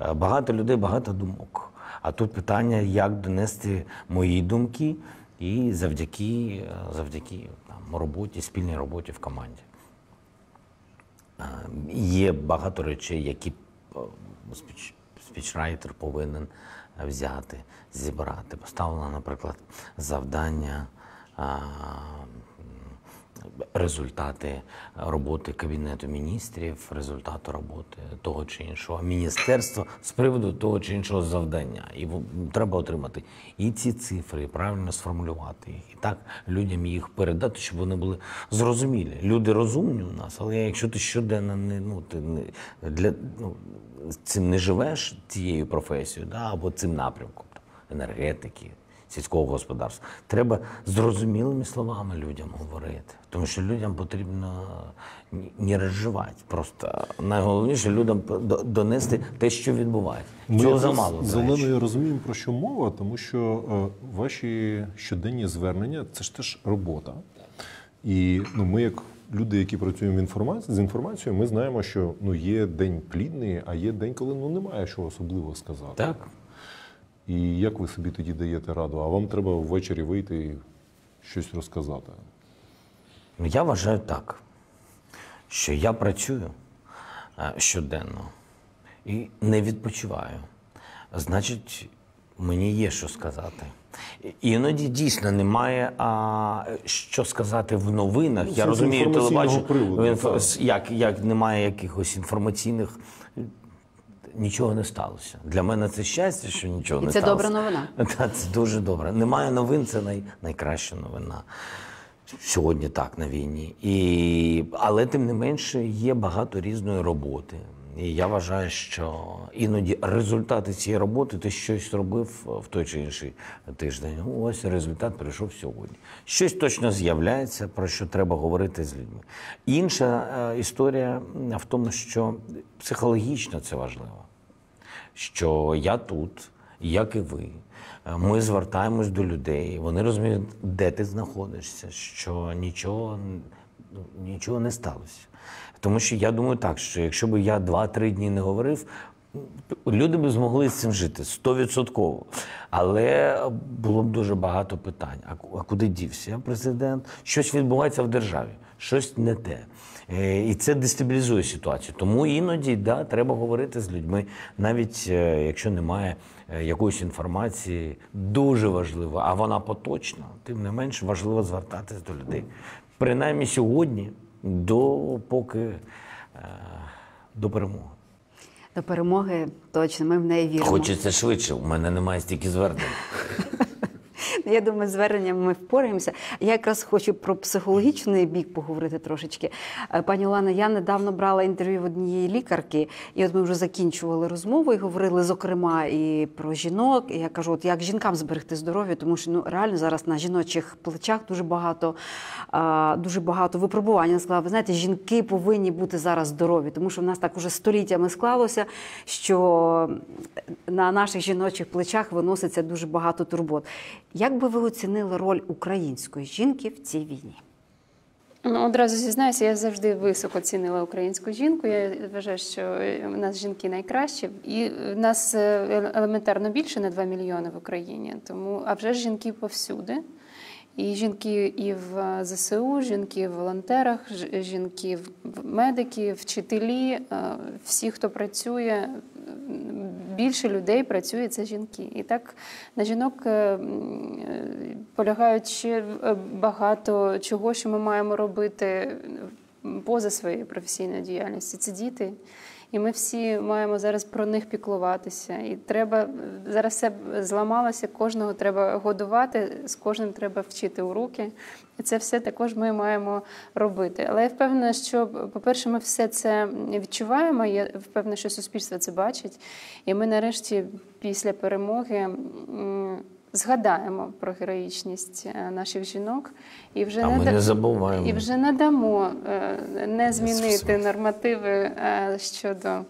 е, багато людей, багато думок. А тут питання, як донести мої думки, і завдяки е, завдяки там, роботі, спільній роботі в команді. Є багато речей, які спічрайтер повинен взяти, зібрати. Поставлено, наприклад, завдання результати роботи Кабінету міністрів, результати роботи того чи іншого міністерства з приводу того чи іншого завдання. І треба отримати і ці цифри, і правильно сформулювати їх. І так людям їх передати, щоб вони були зрозумілі. Люди розумні у нас, але якщо ти щоденно не ну ти не для ну цим не живеш цією професією, да або цим напрямком енергетики сільського господарства. Треба зрозумілими словами людям говорити, тому що людям потрібно не розживати. Просто найголовніше людям донести те, що відбувається. Цього замало з Оленою розуміємо про що мова, тому що е, ваші щоденні звернення це ж теж робота. І ну, ми, як люди, які працюємо в інформації з інформацією, ми знаємо, що ну є день плідний, а є день, коли ну немає що особливо сказати. Так. І як ви собі тоді даєте раду? А вам треба ввечері вийти і щось розказати? Ну, я вважаю так, що я працюю е, щоденно і не відпочиваю. Значить, мені є що сказати. Іноді дійсно немає а, що сказати в новинах. Ну, це я розумію, телебачу, приводу, інф... як, як немає якихось інформаційних нічого не сталося. Для мене це щастя, що нічого І не це сталося. Це добра новина. Так, Це дуже добре. Немає новин, це най, найкраща новина. Сьогодні так на війні, і але тим не менше є багато різної роботи. І я вважаю, що іноді результати цієї роботи ти щось робив е, в той чи інший тиждень. Ось результат прийшов сьогодні. Щось точно з'являється, про що треба говорити з людьми. Інша е, історія в тому, що психологічно це важливо, що я тут, як і ви. Е, ми звертаємось до людей, вони розуміють, де ти знаходишся, що нічого, ну, нічого не сталося. Тому що я думаю так, що якщо б я 2-3 дні не говорив, люди б змогли з цим жити стовідсотково. Але було б дуже багато питань. А куди дівся президент? Щось відбувається в державі, щось не те. Е, і це дестабілізує ситуацію. Тому іноді да, треба говорити з людьми, навіть е, якщо немає е, якоїсь інформації, дуже важливо, а вона поточна, тим не менш важливо звертатись до людей. Принаймні сьогодні до поки е, до перемоги. До перемоги точно ми в неї віримо. Хочеться швидше. У мене немає стільки звернень. Ну, я думаю, з зверненням ми впораємося. Я якраз хочу про психологічний бік поговорити трошечки. Е, пані Олана, я недавно брала інтерв'ю в однієї лікарки, і от ми вже закінчували розмову і говорили, зокрема, і про жінок. І Я кажу, от як жінкам зберегти здоров'я, тому що ну реально зараз на жіночих плечах дуже багато дуже багато випробувань. Я сказала, ви знаєте, жінки повинні бути зараз здорові, тому що в нас так уже століттями склалося, що на наших жіночих плечах виноситься дуже багато турбот. Як би ви оцінили роль української жінки в цій війні? Ну, Одразу зізнаюся, я завжди високо цінила українську жінку. Я вважаю, що в нас жінки найкращі, і в нас е, елементарно більше на 2 мільйони в Україні. Тому а вже ж жінки повсюди. І жінки і в ЗСУ, жінки в волонтерах, жінки в медики, вчителі, е, всі, хто працює, більше людей працює це жінки. І так на жінок е, е, полягають ще багато чого, що ми маємо робити поза своєю професійною діяльністю. Це діти і ми всі маємо зараз про них піклуватися. І треба зараз все зламалося, кожного треба годувати, з кожним треба вчити у руки, І це все також ми маємо робити. Але я впевнена, що, по-перше, ми все це відчуваємо. Я впевнена, що суспільство це бачить. І ми нарешті після перемоги згадаємо про героїчність е, наших жінок і вже а не, ми да... не забуваємо. І вже е, не дамо не змінити нормативи е, щодо.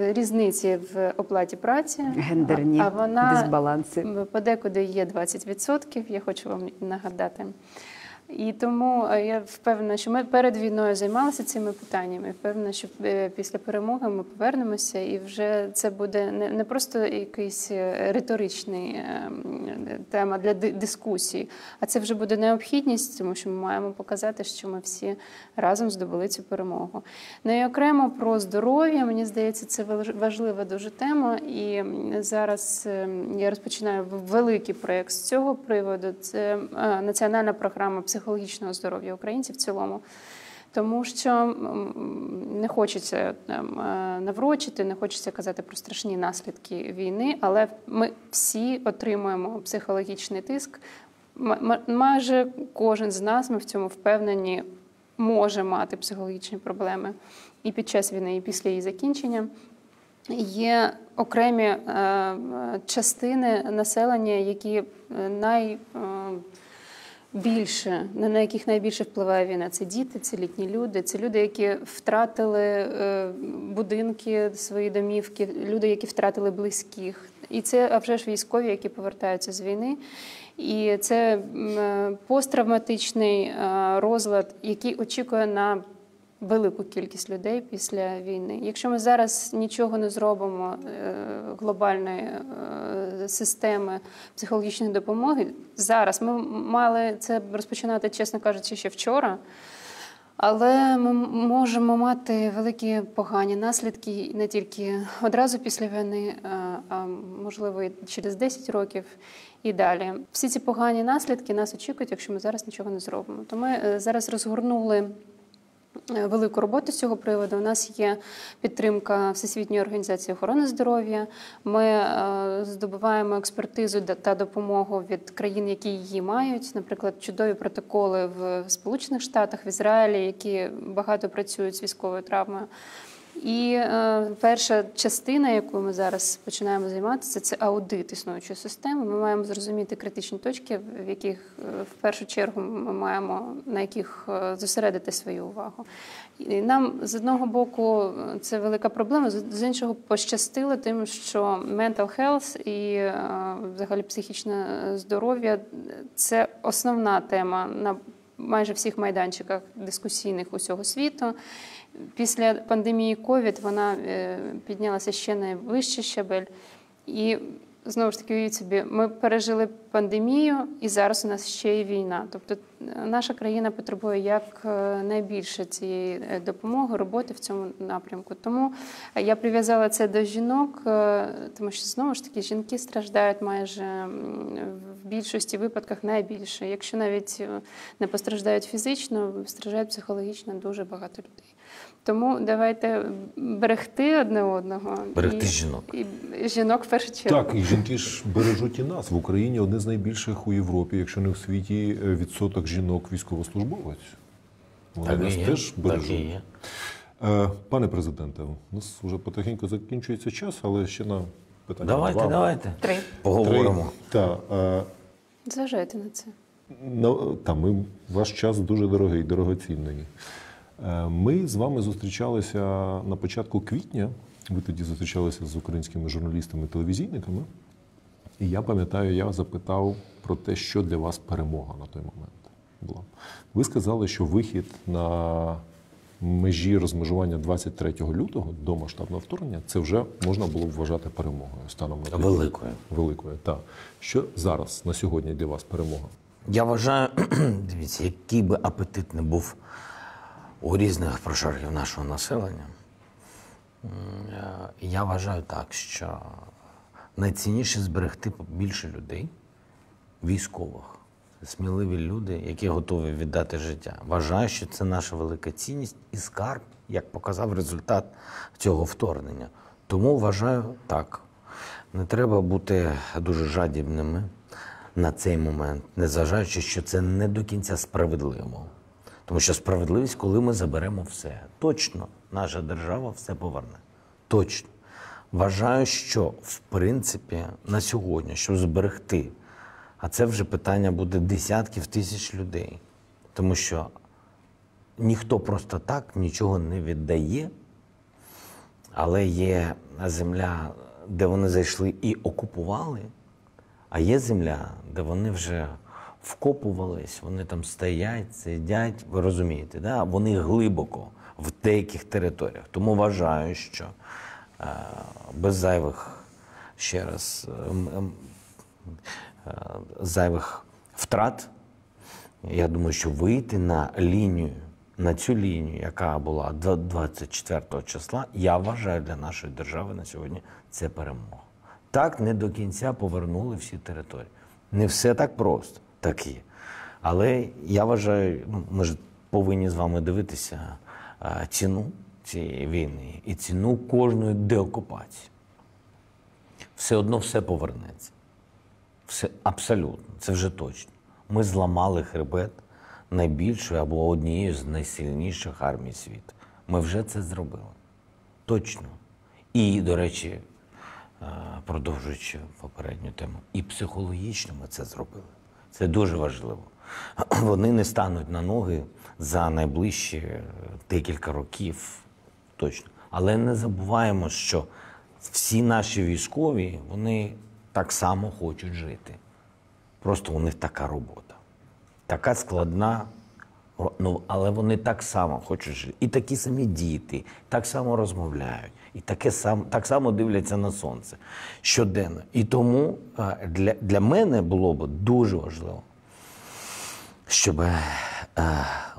Різниці в оплаті праці Гендерні а вона дисбаланси. подекуди є 20%. Я хочу вам нагадати. І тому е, я впевнена, що ми перед війною займалися цими питаннями. Впевнена, що е, після перемоги ми повернемося, і вже це буде не просто якийсь е, риторичний тема для дискусії, а це вже буде необхідність, тому що ми маємо показати, що ми всі разом здобули цю перемогу. Ну і окремо про здоров'я, мені здається, це важлива дуже тема. І зараз я розпочинаю великий проєкт з цього приводу. Це національна програма психології психологічного здоров'я українців в цілому. Тому що не хочеться там, е, наврочити, не хочеться казати про страшні наслідки війни, але ми всі отримуємо психологічний тиск. Майже кожен з нас, ми в цьому впевнені, може мати психологічні проблеми і під час війни, і після її закінчення. Є окремі е, е частини населення, які е, най. Е, більше, на яких найбільше впливає війна. Це діти, це літні люди, це люди, які втратили е, будинки, свої домівки, люди, які втратили близьких. І це а вже ж військові, які повертаються з війни. І це е, посттравматичний е, розлад, який очікує на велику кількість людей після війни. Якщо ми зараз нічого не зробимо е, глобальної е, системи психологічної допомоги, зараз ми мали це розпочинати, чесно кажучи, ще вчора. Але ми можемо мати великі погані наслідки не тільки одразу після війни, е, а можливо і через 10 років і далі. Всі ці погані наслідки нас очікують, якщо ми зараз нічого не зробимо. То ми зараз розгорнули Е, велику роботу з цього приводу у нас є підтримка Всесвітньої організації охорони здоров'я. Ми е, здобуваємо експертизу та допомогу від країн, які її мають. Наприклад, чудові протоколи в Сполучених Штатах, в Ізраїлі, які багато працюють з військовою травмою. І е, перша частина, яку ми зараз починаємо займатися, це аудит існуючої системи. Ми маємо зрозуміти критичні точки, в яких е, в першу чергу ми маємо на яких е, зосередити свою увагу. І Нам з одного боку це велика проблема, з іншого пощастило тим, що mental health і е, взагалі психічне е, здоров'я це основна тема на майже всіх майданчиках дискусійних усього світу. Після пандемії COVID вона е, піднялася ще на вищий щабель. І знову ж таки, уявіть собі, ми пережили пандемію, і зараз у нас ще й війна. Тобто е, наша країна потребує як е, найбільше цієї допомоги, роботи в цьому напрямку. Тому я прив'язала це до жінок, тому що знову ж таки жінки страждають майже в більшості випадках найбільше. Якщо навіть не постраждають фізично, страждають психологічно дуже багато людей. Тому давайте берегти одне одного. Берегти і, жінок. І, і жінок першу чергу. Так, і жінки ж бережуть і нас в Україні одне з найбільших у Європі, якщо не в світі, е, відсоток жінок військовослужбовець. Вони так нас є. теж бережуть. Так є. Е, пане президенте, у нас вже потихеньку закінчується час, але ще на питання. Давайте, Вам. давайте. Три. Поговоримо. Три. Е, Зважайте на це. Ну, та ми ваш час дуже дорогий, дорогоцінний. Е, ми з вами зустрічалися на початку квітня. Ви тоді зустрічалися з українськими журналістами-телевізійниками. І я пам'ятаю, я запитав про те, що для вас перемога на той момент була. Ви сказали, що вихід на межі розмежування 23 лютого до масштабного вторгнення це вже можна було б вважати перемогою станом на кілька. великою. Великою, так. Що зараз на сьогодні для вас перемога? Я вважаю, дивіться, який би апетит не був у різних прошарків нашого населення. Е, я вважаю так, що найцінніше зберегти більше людей, військових, сміливі люди, які готові віддати життя. Вважаю, що це наша велика цінність і скарб, як показав результат цього вторгнення. Тому вважаю так. Не треба бути дуже жадібними на цей момент, незважаючи, що це не до кінця справедливо. Тому що справедливість, коли ми заберемо все. Точно наша держава все поверне. Точно. Вважаю, що в принципі на сьогодні, щоб зберегти, а це вже питання буде десятків тисяч людей, тому що ніхто просто так нічого не віддає, але є земля, де вони зайшли і окупували, а є земля, де вони вже вкопувались, вони там стоять, сидять. Ви розумієте, да? вони глибоко в деяких територіях. Тому вважаю, що е, без зайвих ще раз е, е, зайвих втрат. Я думаю, що вийти на лінію, на цю лінію, яка була 24 числа, я вважаю для нашої держави на сьогодні це перемога. Так не до кінця повернули всі території. Не все так просто такі. Але я вважаю, ну, ми ж повинні з вами дивитися ціну цієї війни і ціну кожної деокупації. Все одно все повернеться. Все абсолютно, це вже точно. Ми зламали хребет найбільшої або однією з найсильніших армій світу. Ми вже це зробили. Точно. І, до речі, е, продовжуючи попередню тему, і психологічно ми це зробили. Це дуже важливо. Вони не стануть на ноги за найближчі е, декілька років точно. Але не забуваємо, що всі наші військові вони так само хочуть жити. Просто у них така робота, така складна, ну але вони так само хочуть жити. І такі самі діти так само розмовляють і таке сам, так само дивляться на сонце щоденно. І тому для для мене було б дуже важливо, щоб е,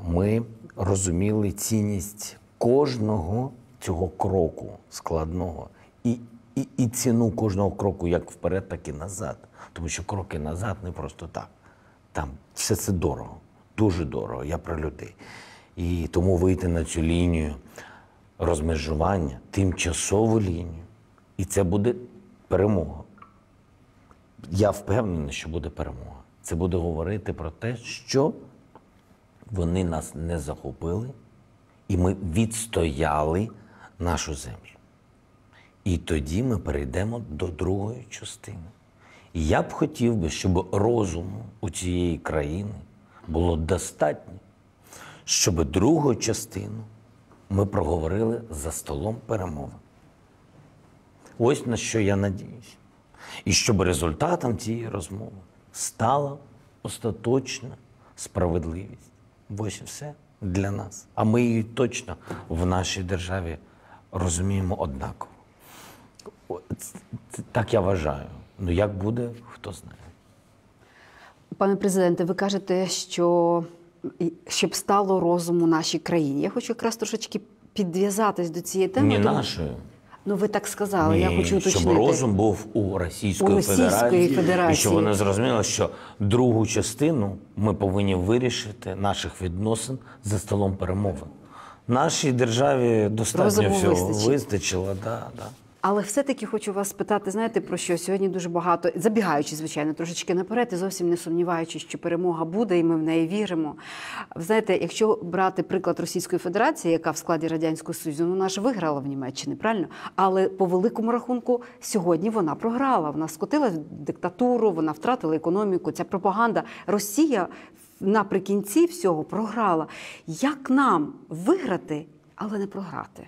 ми розуміли цінність кожного цього кроку складного і, і, і ціну кожного кроку як вперед, так і назад. Тому що кроки назад не просто так. Там все це дорого, дуже дорого. Я про людей. І тому вийти на цю лінію розмежування, тимчасову лінію. І це буде перемога. Я впевнений, що буде перемога. Це буде говорити про те, що вони нас не захопили, і ми відстояли нашу землю. І тоді ми перейдемо до другої частини. І я б хотів би, щоб розуму у цієї країни було достатньо, щоб другу частину ми проговорили за столом перемови. Ось на що я надіюся. І щоб результатом цієї розмови стала остаточна справедливість. Ось і все для нас. А ми її точно в нашій державі розуміємо однаково. Так я вважаю. Ну як буде, хто знає. Пане президенте, ви кажете, що щоб стало розуму нашій країні. Я хочу якраз трошечки підв'язатись до цієї теми. Не тому... нашої. Ну, ви так сказали, Ні, я хочу уточнити. Щоб розум був у Російської, у Російської Федерації, і щоб вони зрозуміли, що другу частину ми повинні вирішити наших відносин за столом перемови. Нашій державі достатньо Розуму всього вистачило. Да, да. Але все-таки хочу вас спитати, знаєте, про що сьогодні дуже багато, забігаючи, звичайно, трошечки наперед, і зовсім не сумніваючись, що перемога буде, і ми в неї віримо. Знаєте, якщо брати приклад Російської Федерації, яка в складі радянського союзу, ну, вона ж виграла в Німеччині, правильно? Але по великому рахунку сьогодні вона програла. Вона скотила диктатуру, вона втратила економіку. Ця пропаганда Росія наприкінці всього програла. Як нам виграти, але не програти?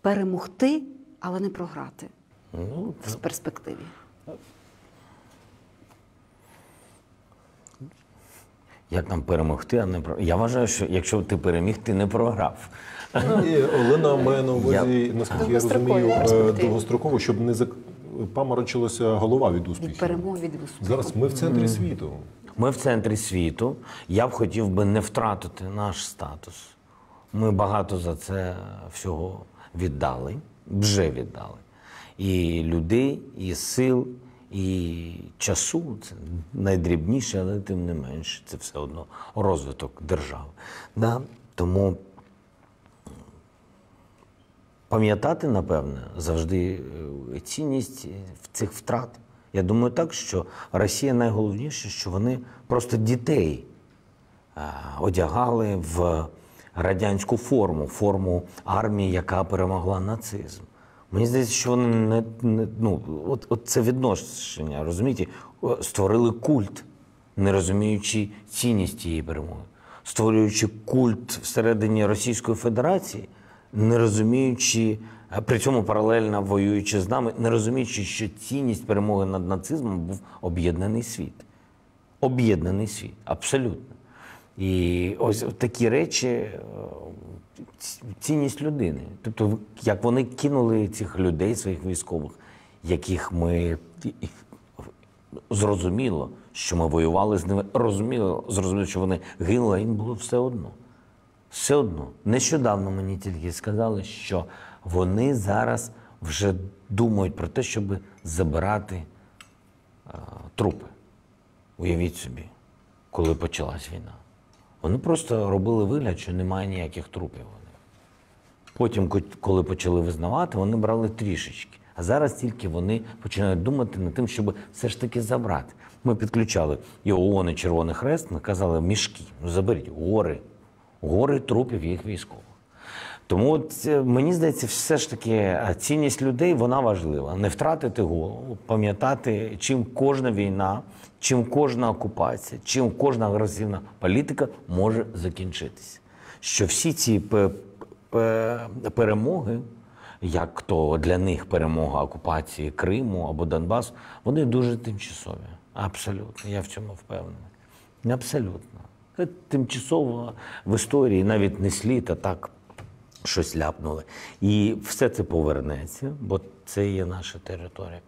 Перемогти але не програти ну, в перспективі. Як нам перемогти, а не про я вважаю, що якщо ти переміг, ти не програв. Ну, і Олена має на увазі, наскільки я розумію, е, довгостроково, щоб не запаморочилася голова від успіхів. Від перемоги від успіху. Зараз ми в центрі світу. Ми в центрі світу. Я б хотів би не втратити наш статус. Ми багато за це всього віддали вже віддали. І людей, і сил, і часу це найдрібніше, але тим не менше, це все одно розвиток держави. Да? Тому пам'ятати, напевне, завжди е, цінність е, цих втрат. Я думаю, так, що Росія найголовніше, що вони просто дітей е, одягали в радянську форму, форму армії, яка перемогла нацизм. Мені здається, що вони не, не ну, от, от це відношення, розумієте, створили культ, не розуміючи цінність цієї перемоги, створюючи культ всередині Російської Федерації, не розуміючи, е, при цьому паралельно воюючи з нами, не розуміючи, що цінність перемоги над нацизмом був об'єднаний світ. Об'єднаний світ, абсолютно. І ось такі речі, е, цінність людини. Тобто, як вони кинули цих людей, своїх військових, яких ми зрозуміло, що ми воювали з ними, розуміло, зрозуміло, що вони гинули, їм було все одно. Все одно. Нещодавно мені тільки сказали, що вони зараз вже думають про те, щоб забирати а, е, трупи. Уявіть собі, коли почалась війна. Вони просто робили вигляд, що немає ніяких трупів. Потім, коли почали визнавати, вони брали трішечки. А зараз тільки вони починають думати над тим, щоб все ж таки забрати. Ми підключали і ООН і Червоний Хрест, ми казали мішки. Ну заберіть гори, гори трупів їх військових. Тому от, е, мені здається, все ж таки е, цінність людей вона важлива. Не втратити голову, пам'ятати, чим кожна війна чим кожна окупація, чим кожна агресивна політика може закінчитися. Що всі ці перемоги, як то для них перемога окупації Криму або Донбасу, вони дуже тимчасові. Абсолютно, я в цьому впевнений. Абсолютно. Е, тимчасово в історії навіть не сліта, так щось ляпнули. І все це повернеться, бо це є наша територія.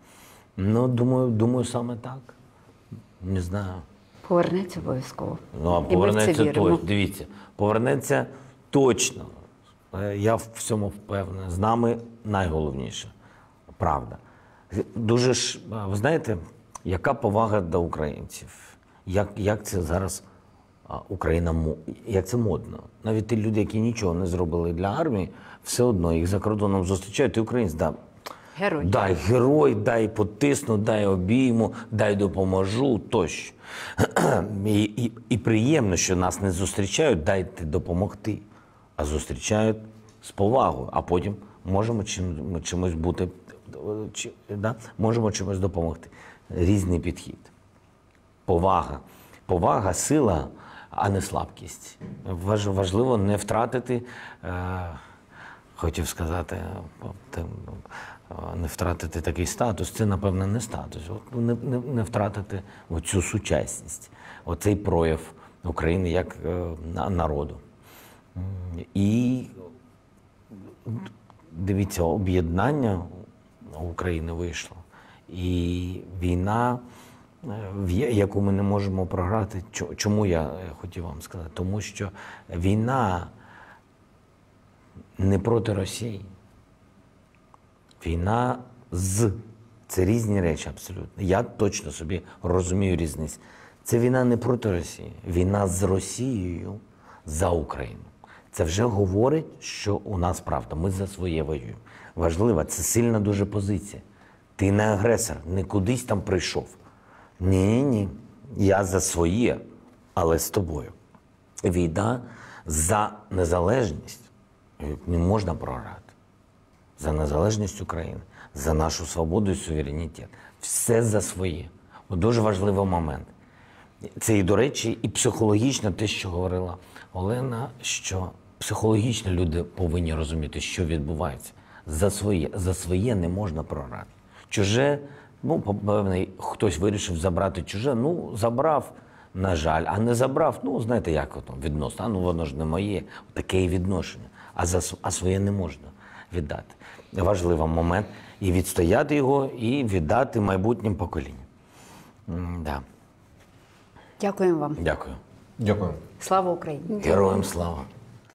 Ну, думаю, думаю, саме так. Не знаю. Повернеться обов'язково. Ну, а повернеться точно. Дивіться, повернеться точно. Е, я в цьому впевнений. З нами найголовніше. Правда. Дуже ж, е, ви знаєте, яка повага до українців? Як як це зараз Україна як це модно? Навіть ті люди, які нічого не зробили для армії, все одно їх за кордоном зустрічають і українці. Да, Герой. Дай герой, дай потисну, дай обійму, дай допоможу тощо. І, і, і приємно, що нас не зустрічають, дайте допомогти, а зустрічають з повагою, а потім можемо чим, чимось бути, чи, да? можемо чимось допомогти. Різний підхід. Повага. Повага, сила, а не слабкість. Важ, важливо не втратити. Е, Хотів сказати, е, не втратити такий статус, це, напевне, не статус. От не, не, не втратити оцю сучасність, оцей прояв України як е, народу. І дивіться, об'єднання України вийшло. І війна, е, яку ми не можемо програти, чому я е, хотів вам сказати? Тому що війна не проти Росії війна з. Це різні речі абсолютно. Я точно собі розумію різницю. Це війна не проти Росії, війна з Росією за Україну. Це вже говорить, що у нас правда. Ми за своє воюємо. Важлива, це сильна дуже позиція. Ти не агресор, не кудись там прийшов. Ні, ні. Я за своє, але з тобою. Війна за незалежність не можна програти за незалежність України, за нашу свободу і суверенітет. Все за своє. Дуже важливий момент. Це і, до речі, і психологічно те, що говорила Олена, що психологічно люди повинні розуміти, що відбувається. За своє За своє не можна програти. Чуже, ну, певне, хтось вирішив забрати чуже, ну, забрав, на жаль, а не забрав, ну, знаєте, як там відносно, а ну воно ж не моє, таке і відношення. А за а своє не можна віддати важливий момент і відстояти його, і віддати майбутнім поколінням. Да. Дякуємо вам. Дякую. Дякую. Слава Україні! Героям слава!